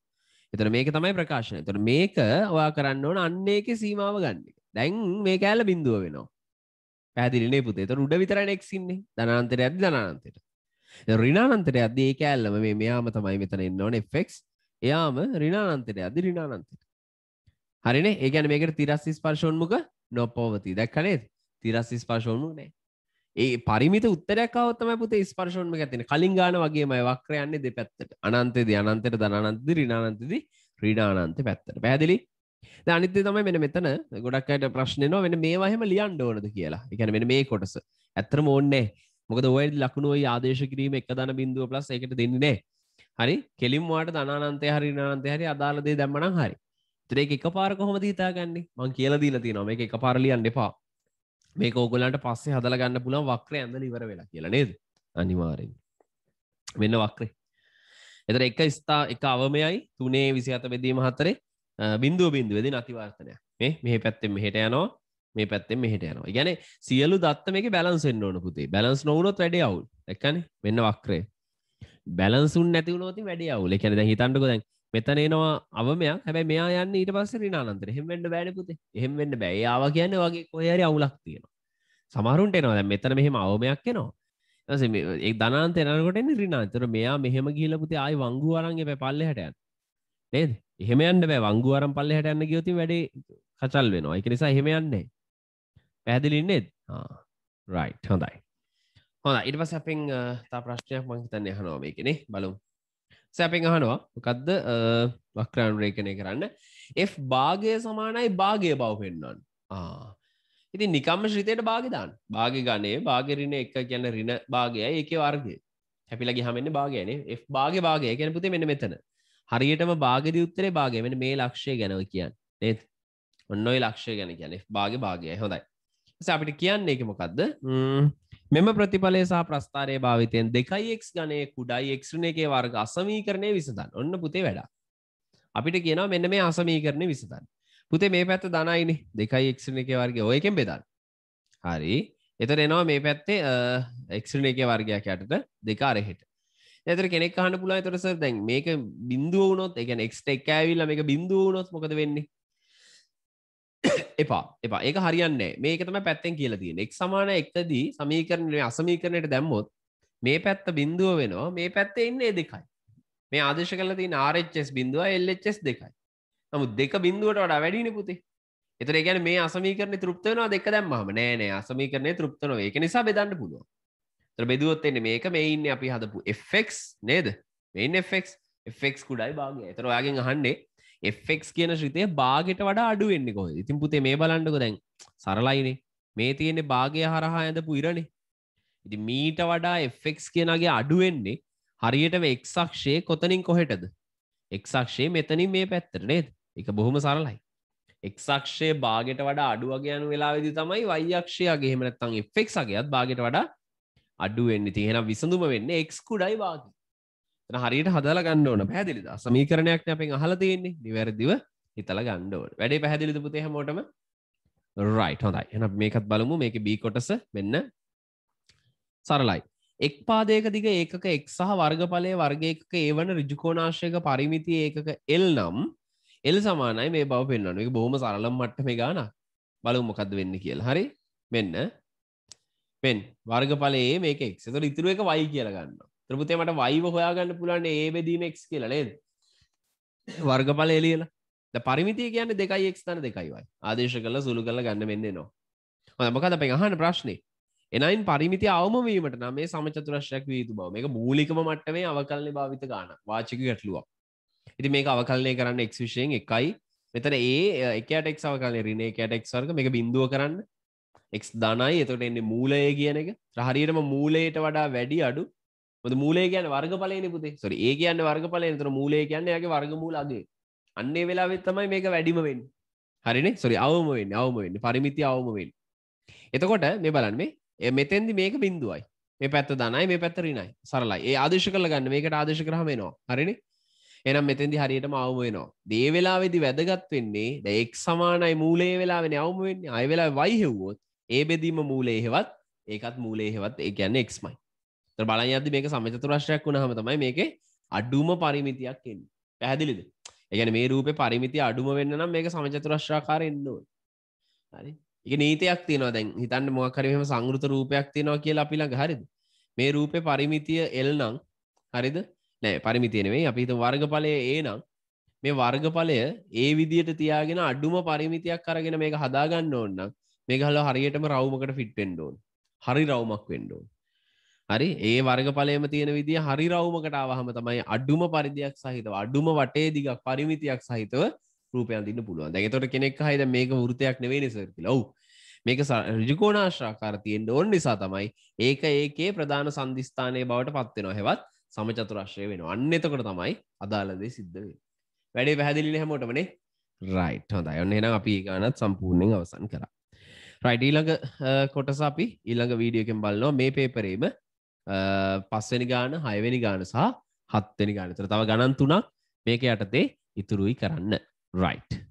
එතන මේක තමයි ප්‍රකාශන තර මේක ඔයා කරන්න ඕන අන්න එක සීමාව ගන්න එක දැන් මේ කෑල්ල බින්දුව වෙනවා පැදිලිනේ පුතේ තොර උඩ විතර නෙක්සින්නේ ධනාන්තර ඇද ධනාන්තයට රිනානන්තට අද ඒ කෑල්ලම මේ මෙයාම තමයි මෙතන එන්න ඕන එෆෙක්ස් එයාම රිනානන්තට අද රිනානන්තට හරිනේ ඒගැන මේකට තිරස්සිස් පර්ශෝන්මුක නොපෝවති දැක්කනේද තිරස්සිස් පර්ශෝන්මු නෑ ඒ පරිමිත උත්තරයක්කවත්තම පුත ස්පර්ශෝන්ම ඇතින කලින් ගාන වගේම වක්‍රයන්නේ දෙ පැත්තට අනන්තේද අනන්තයට දනන්තද රිනානන්තද රිඩානන්ත පැත්තට පැදිලි අනිත්‍ය තමයි මෙන මෙතන ගොඩක්කට ප්‍රශ්නයනවා වෙන මේ වහම ලියන් ඕනද කියලා එකන වෙන මේ කොටස ඇත්තර ඕන්නේ මොකද ඔය ලකුණුව ආදේශ කිරීම එක දන බින්දුව ප්ලස් එකට දෙන්නේ හරි කෙලින්වාට ධනාන්තය හරි නාන්තය හරි අදාලදේ දැම්මන හරි ත්‍රේ එක පාර කොහොම දීතාගන්නේ මං කියල දීල තිනවා මේ එක පාරලියන්න එපා මේ කෝගලන්ට පස්සේ හදලගන්න පුලන් වක්‍රය ඇඳ ඉවර වෙලා කියලා නේද අනිවාරෙන් වෙන්න වක්‍රේ එතර එක ස්ථා එක අවමයයි තුනේ විසි අත බෙදීම හතරේ බින්දුව බින්දුවද නතිවර්තනය මේ මෙහ පැත්තෙන් මෙහට යනවා මේ පැත්තෙන් මෙහට යනවා ගැන සියලු දත්ත මේක බැලන්සෙන් ඕන පුතේ බැලන්ස් නොවනොත් වැඩ අවුල් එකන මෙන්න වක්රේ බැලන්සුන් නැතිවනොති වැඩ අවුල එකැන දැ හිතන්ටක දැන් මෙතන එනවා අවමයක් හැබැ මෙයා යන්න ඊට පස්ස රිනානන්තර හෙමෙන්ඩ බෑඩපුතේ එහෙමෙන්ඩ බෑයාව කියන්න වගේ කොහරි අවුලක් තියෙනවා සමරුන්ට එනවා දැ මෙතන මෙහෙම අවමයක් එනවා ඒ දනන්තරනකොට රිනාතර මෙයා මෙහෙම ගිලපුතේ ආයි වංගුවරන්ගේ පැපල්ලෙ හටයත් නේද එහෙමයන්න බෑ වංගු අරම් පල්ලෙහට යන්න ගියොතින් වැඩේ කචල් වෙනවා ඒක නිසා එහෙම යන්නේ පැහැදිලින්නේ රයිට් හොඳයි හොඳ ඉට පස්ස අපෙන් තා ප්‍රශ්නයක් මං හිතන්න යහනවා මේ කෙනෙ බලමු සැපෙන් අහනවා මොකක්ද වක්‍රාන් රේඛනය කරන්න F භාගය සමානයි භාගය බව පෙන්වන්න ඉතින් නිකම්ම ශ්‍රිතයට භාගදාන් භාග ගණය භාගරින එක කියන්න රින භාගය ඒක වර්ගය හැපිලගේ හමෙන්න්න භාගයන F භාග භාගය කියන පුති මෙන්න මෙතන හරියටම බාගෙද උත්තරේ බාගමෙන මේ ලක්ෂය ගැනව කියන්න නේත් ඔන්නොයි ලක්ෂය ගැන කියන බාග භාගය හොඳයි අපිට කියන්න එක මොකක්ද මෙම ප්‍රතිඵලය සහ ප්‍රස්ථාරය භාවිතයෙන් දෙකයික් ගනය කුඩයි එක්න එකේ වර්ග අසමී කරණය විසඳන් ඔන්න පුතේ වැඩ අපිට කියනවා මෙන්න මේ අසමී කරණය විසඳන් පුතේ මේ පැත්ත දනයිනි දෙකයි එක්න එක වර්ග ඔයකෙන් බෙදන් හරි එතර එනවා මේ පැත්තේ එක්න එක වර්ගයක් යටට දෙකාරෙහෙට ඇතර කෙනෙක් හන්න පුලා තොරස දැන් මේක බින්දුව වුණොත් එක නෙක්ස්ට එක් ඇවිල්ල මේ බින්දුව වුණොත් මොකද වෙන්නේ (coughs) එපා එපා ඒ හරින්න මේකතම පැත්තෙන් කියල තියෙන එක් සමාන එක්තදී සමීකරණය අසමීකරණයට දැම්මොත් මේ පැත්ත බින්දුව වෙනවා මේ පැත්තේ ඉන්නේ දෙකයි මේ ආදේශ කල ති ආරච්චස් බිඳුව එල්ලච්චස් දෙකයි නමු දෙක බින්දුවට වඩා වැඩින පුතේ එතර ගැන මේ අසමීකරණ තෘප්තවනවා දෙක දැම්මම නෑනෑ අසමීකරණය තෘප්තනව එක නිසා බෙදන්න පුළුවන් බෙදුවොත්තෙන්නේ මේක මෙයින්න අපි හදපු එෆෙක් නේද මෙන් එෆෙක් එෆෙක් කුඩයි බාග එතර යාගෙන් අහන්ඩේ එෆෙක් කියන ශ්‍රිතය බාගෙට වඩ අඩුවෙන්නෙකො ඉතින් පුතේ මේ බලන්නක දැන් සරලයිනේ මේ තියෙන්නේ භාගය හරහා ඇඳපු ඉරණේ ඉති මීට වඩා එෆෙක් කියනගේ අඩුවෙන්නේ හරියටම එක්සක්ෂය කොතනින් කොහෙටද එක්සක්ෂයේ මෙතනින් මේ පැත්තර නේද එක බොහොම සරලයි එක්සක්ෂය භාගට වඩා අඩුවගයන් වෙලා වෙදි තමයි වයික්ෂයගේ හෙමනත්තන් එෆෙක්සගේත් භාගට වඩා අඩුවෙන්න්න තියෙන විසඳුම වෙන්න එක්කුඩයි වාගේ හරියට හදල ගන්න ඕන පැදිලි සමීකරණයක් නැපෙන් අහල තියෙන්නේ නිවැරදිව හිතල ගණ්ඩෝට වැඩේ පැදිලි පුතේ හැමෝටම රයිට් හොඳයි එන මේකත් බලමු මේක බී කොටස වෙන්න සරලයි එක් පාදයක දිග ඒකක එක් සහ වර්ගඵලය වර්ගයක ඒවන රිජුකෝනාශයක පරිමිති ඒකක එල් නම් එල් සමානයි මේ බව පෙන්න්නන එක බොහම සරලම් මට්ට මේ ගාන බලු මොකද වෙන්න කියල් හරි මෙන්න මෙන් වර්ගඵලයේ මේක එක් තොට ඉතුරුව එක වයි කියලගන්න ත්‍රපුතේ මට වයිව හොයාගන්න පුළන් ඒ බෙදීම එක් කියලනේද වර්ගඵල එලියල පරිමිතිය කියන්න දෙකයි එක් තන දෙකයිවයි ආදේශ කල සුළු කල ගන්න වෙන්නේ නවා මොකද අප අහන ප්‍රශ්නය එනයින් පරිමිති අවමවීමට නමේ සමචතුරශ්‍රයක් වීතු බව මේ මූලිකම මට්ටමේ අවකල්ලය භාවිත ගාන වාචික ගැටලුවක් ඉති මේක අවකල්නය කරන්න එක්විෂයෙන් එකයි මෙතන ඒ එකටෙක් අවකල රිනේ කැටෙක් වර්ග මේ බිඳුව කරන්න එක් දනයි එතට එන්නේ මූලය කියන එක හරියටම මූලයට වඩා වැඩි අඩු ොද මූලේ කියන්න වර්ගපලයන පුතේ සොරි ඒ කියන්න වර්ගපලය තර මූලේ කියන්න යගේ වර්ගමූලගේ අන්නේ වෙලාවෙත් තමයි මේක වැඩිම වෙන්න හරිනේ සොරි අවම වෙන්න අවම වෙන්න පරිමිති අවම වෙන්න එතකොට මේ බලන් මේ මෙතැන්දි මේක බින්දුවයි මේ පැත්ත දනයි මේ පැත්තරිනයි සරලයි ඒ ආදේශ කළ ගන්න මේකට ආදේශ කරහමේනවා හරිනි එනම් මෙතැදි හරියටම අවම වෙනවා දේවෙලා වෙදි වැදගත් වෙන්නේ දැෙක් සමානයි මූලේ වෙලා වෙන අවම වෙන්න අය වෙලා වයිහෙව්වොත් ඒ බෙදීම මූලේ හෙවත් ඒකත් මූලේ හෙවත් ඒ කියන්න එක්මයි ත බල අද මේක සමතතුරශ්‍රයක් වුණහම තමයි මේක අඩුම පරිමිතියක් එන්න පැහැදිලිද එකන මේ රූප පරිමිති අඩුම වෙන්න නම් මේක සමචතුරශ්‍රාකාර එන්නවා හරි එක නීතයක් තියෙනවා දැන් හිතන්න මොක්කරම සංගෘත රූපයක් තියෙනවා කියලා අපිලා හරිද මේ රූපය පරිමිතිය එල්නම් හරිද නෑ පරිමිතියනවේ අපිත වර්ගඵලය ඒනම් මේ වර්ගඵලය ඒ විදියට තියාගෙන අඩුම පරිමිතියක් කරගෙන මේක හදාගන්න ඕන්නම් මේ හල්ල හරියටම රවමකට ෆිට්ටෙන්ඩෝන් හරි රවමක් වෙන්ඩෝ හරි ඒ වර්ගඵලයම තියෙන විදි හරි රවමකට ආවහම තමයි අඩුම පරිදියක් සහිතව අඩුම වටේ දිගක් පරිමිතියක් සහිතව රූපයන් දින්න පුළුවන් දැගතොට කෙනෙක් හයිද මේක ෘතයක් නෙවේ නිසරකි ලව් මේක රජකෝනාශ්‍රාකාර තියෙන්ට ඔන්න නිසා තමයි ඒක ඒකේ ප්‍රධාන සන්ධස්ථානය බවට පත්වෙනවා හෙවත් සමචතුරශ්‍රය වෙන අන්න එතකොට තමයි අදාලදේ සිද්ධවේ වැඩේ පැහැදිලින හැමෝටමනේ රයිට් හොඳයි ඔන්න එනම් අපි ගානත් සම්පූර්ණයෙන් අවසන් කරා රයිඩීළඟ කොටස අපි ඊළඟ වීඩියකෙන් බලන්නවා මේ පේපරේම පස්සනි ගාන හයවෙනි ගාන සහ හත්වෙනි ගානතර තව ගණන් තුනක් මේක යටතේ ඉතුරුයි කරන්න රයිට්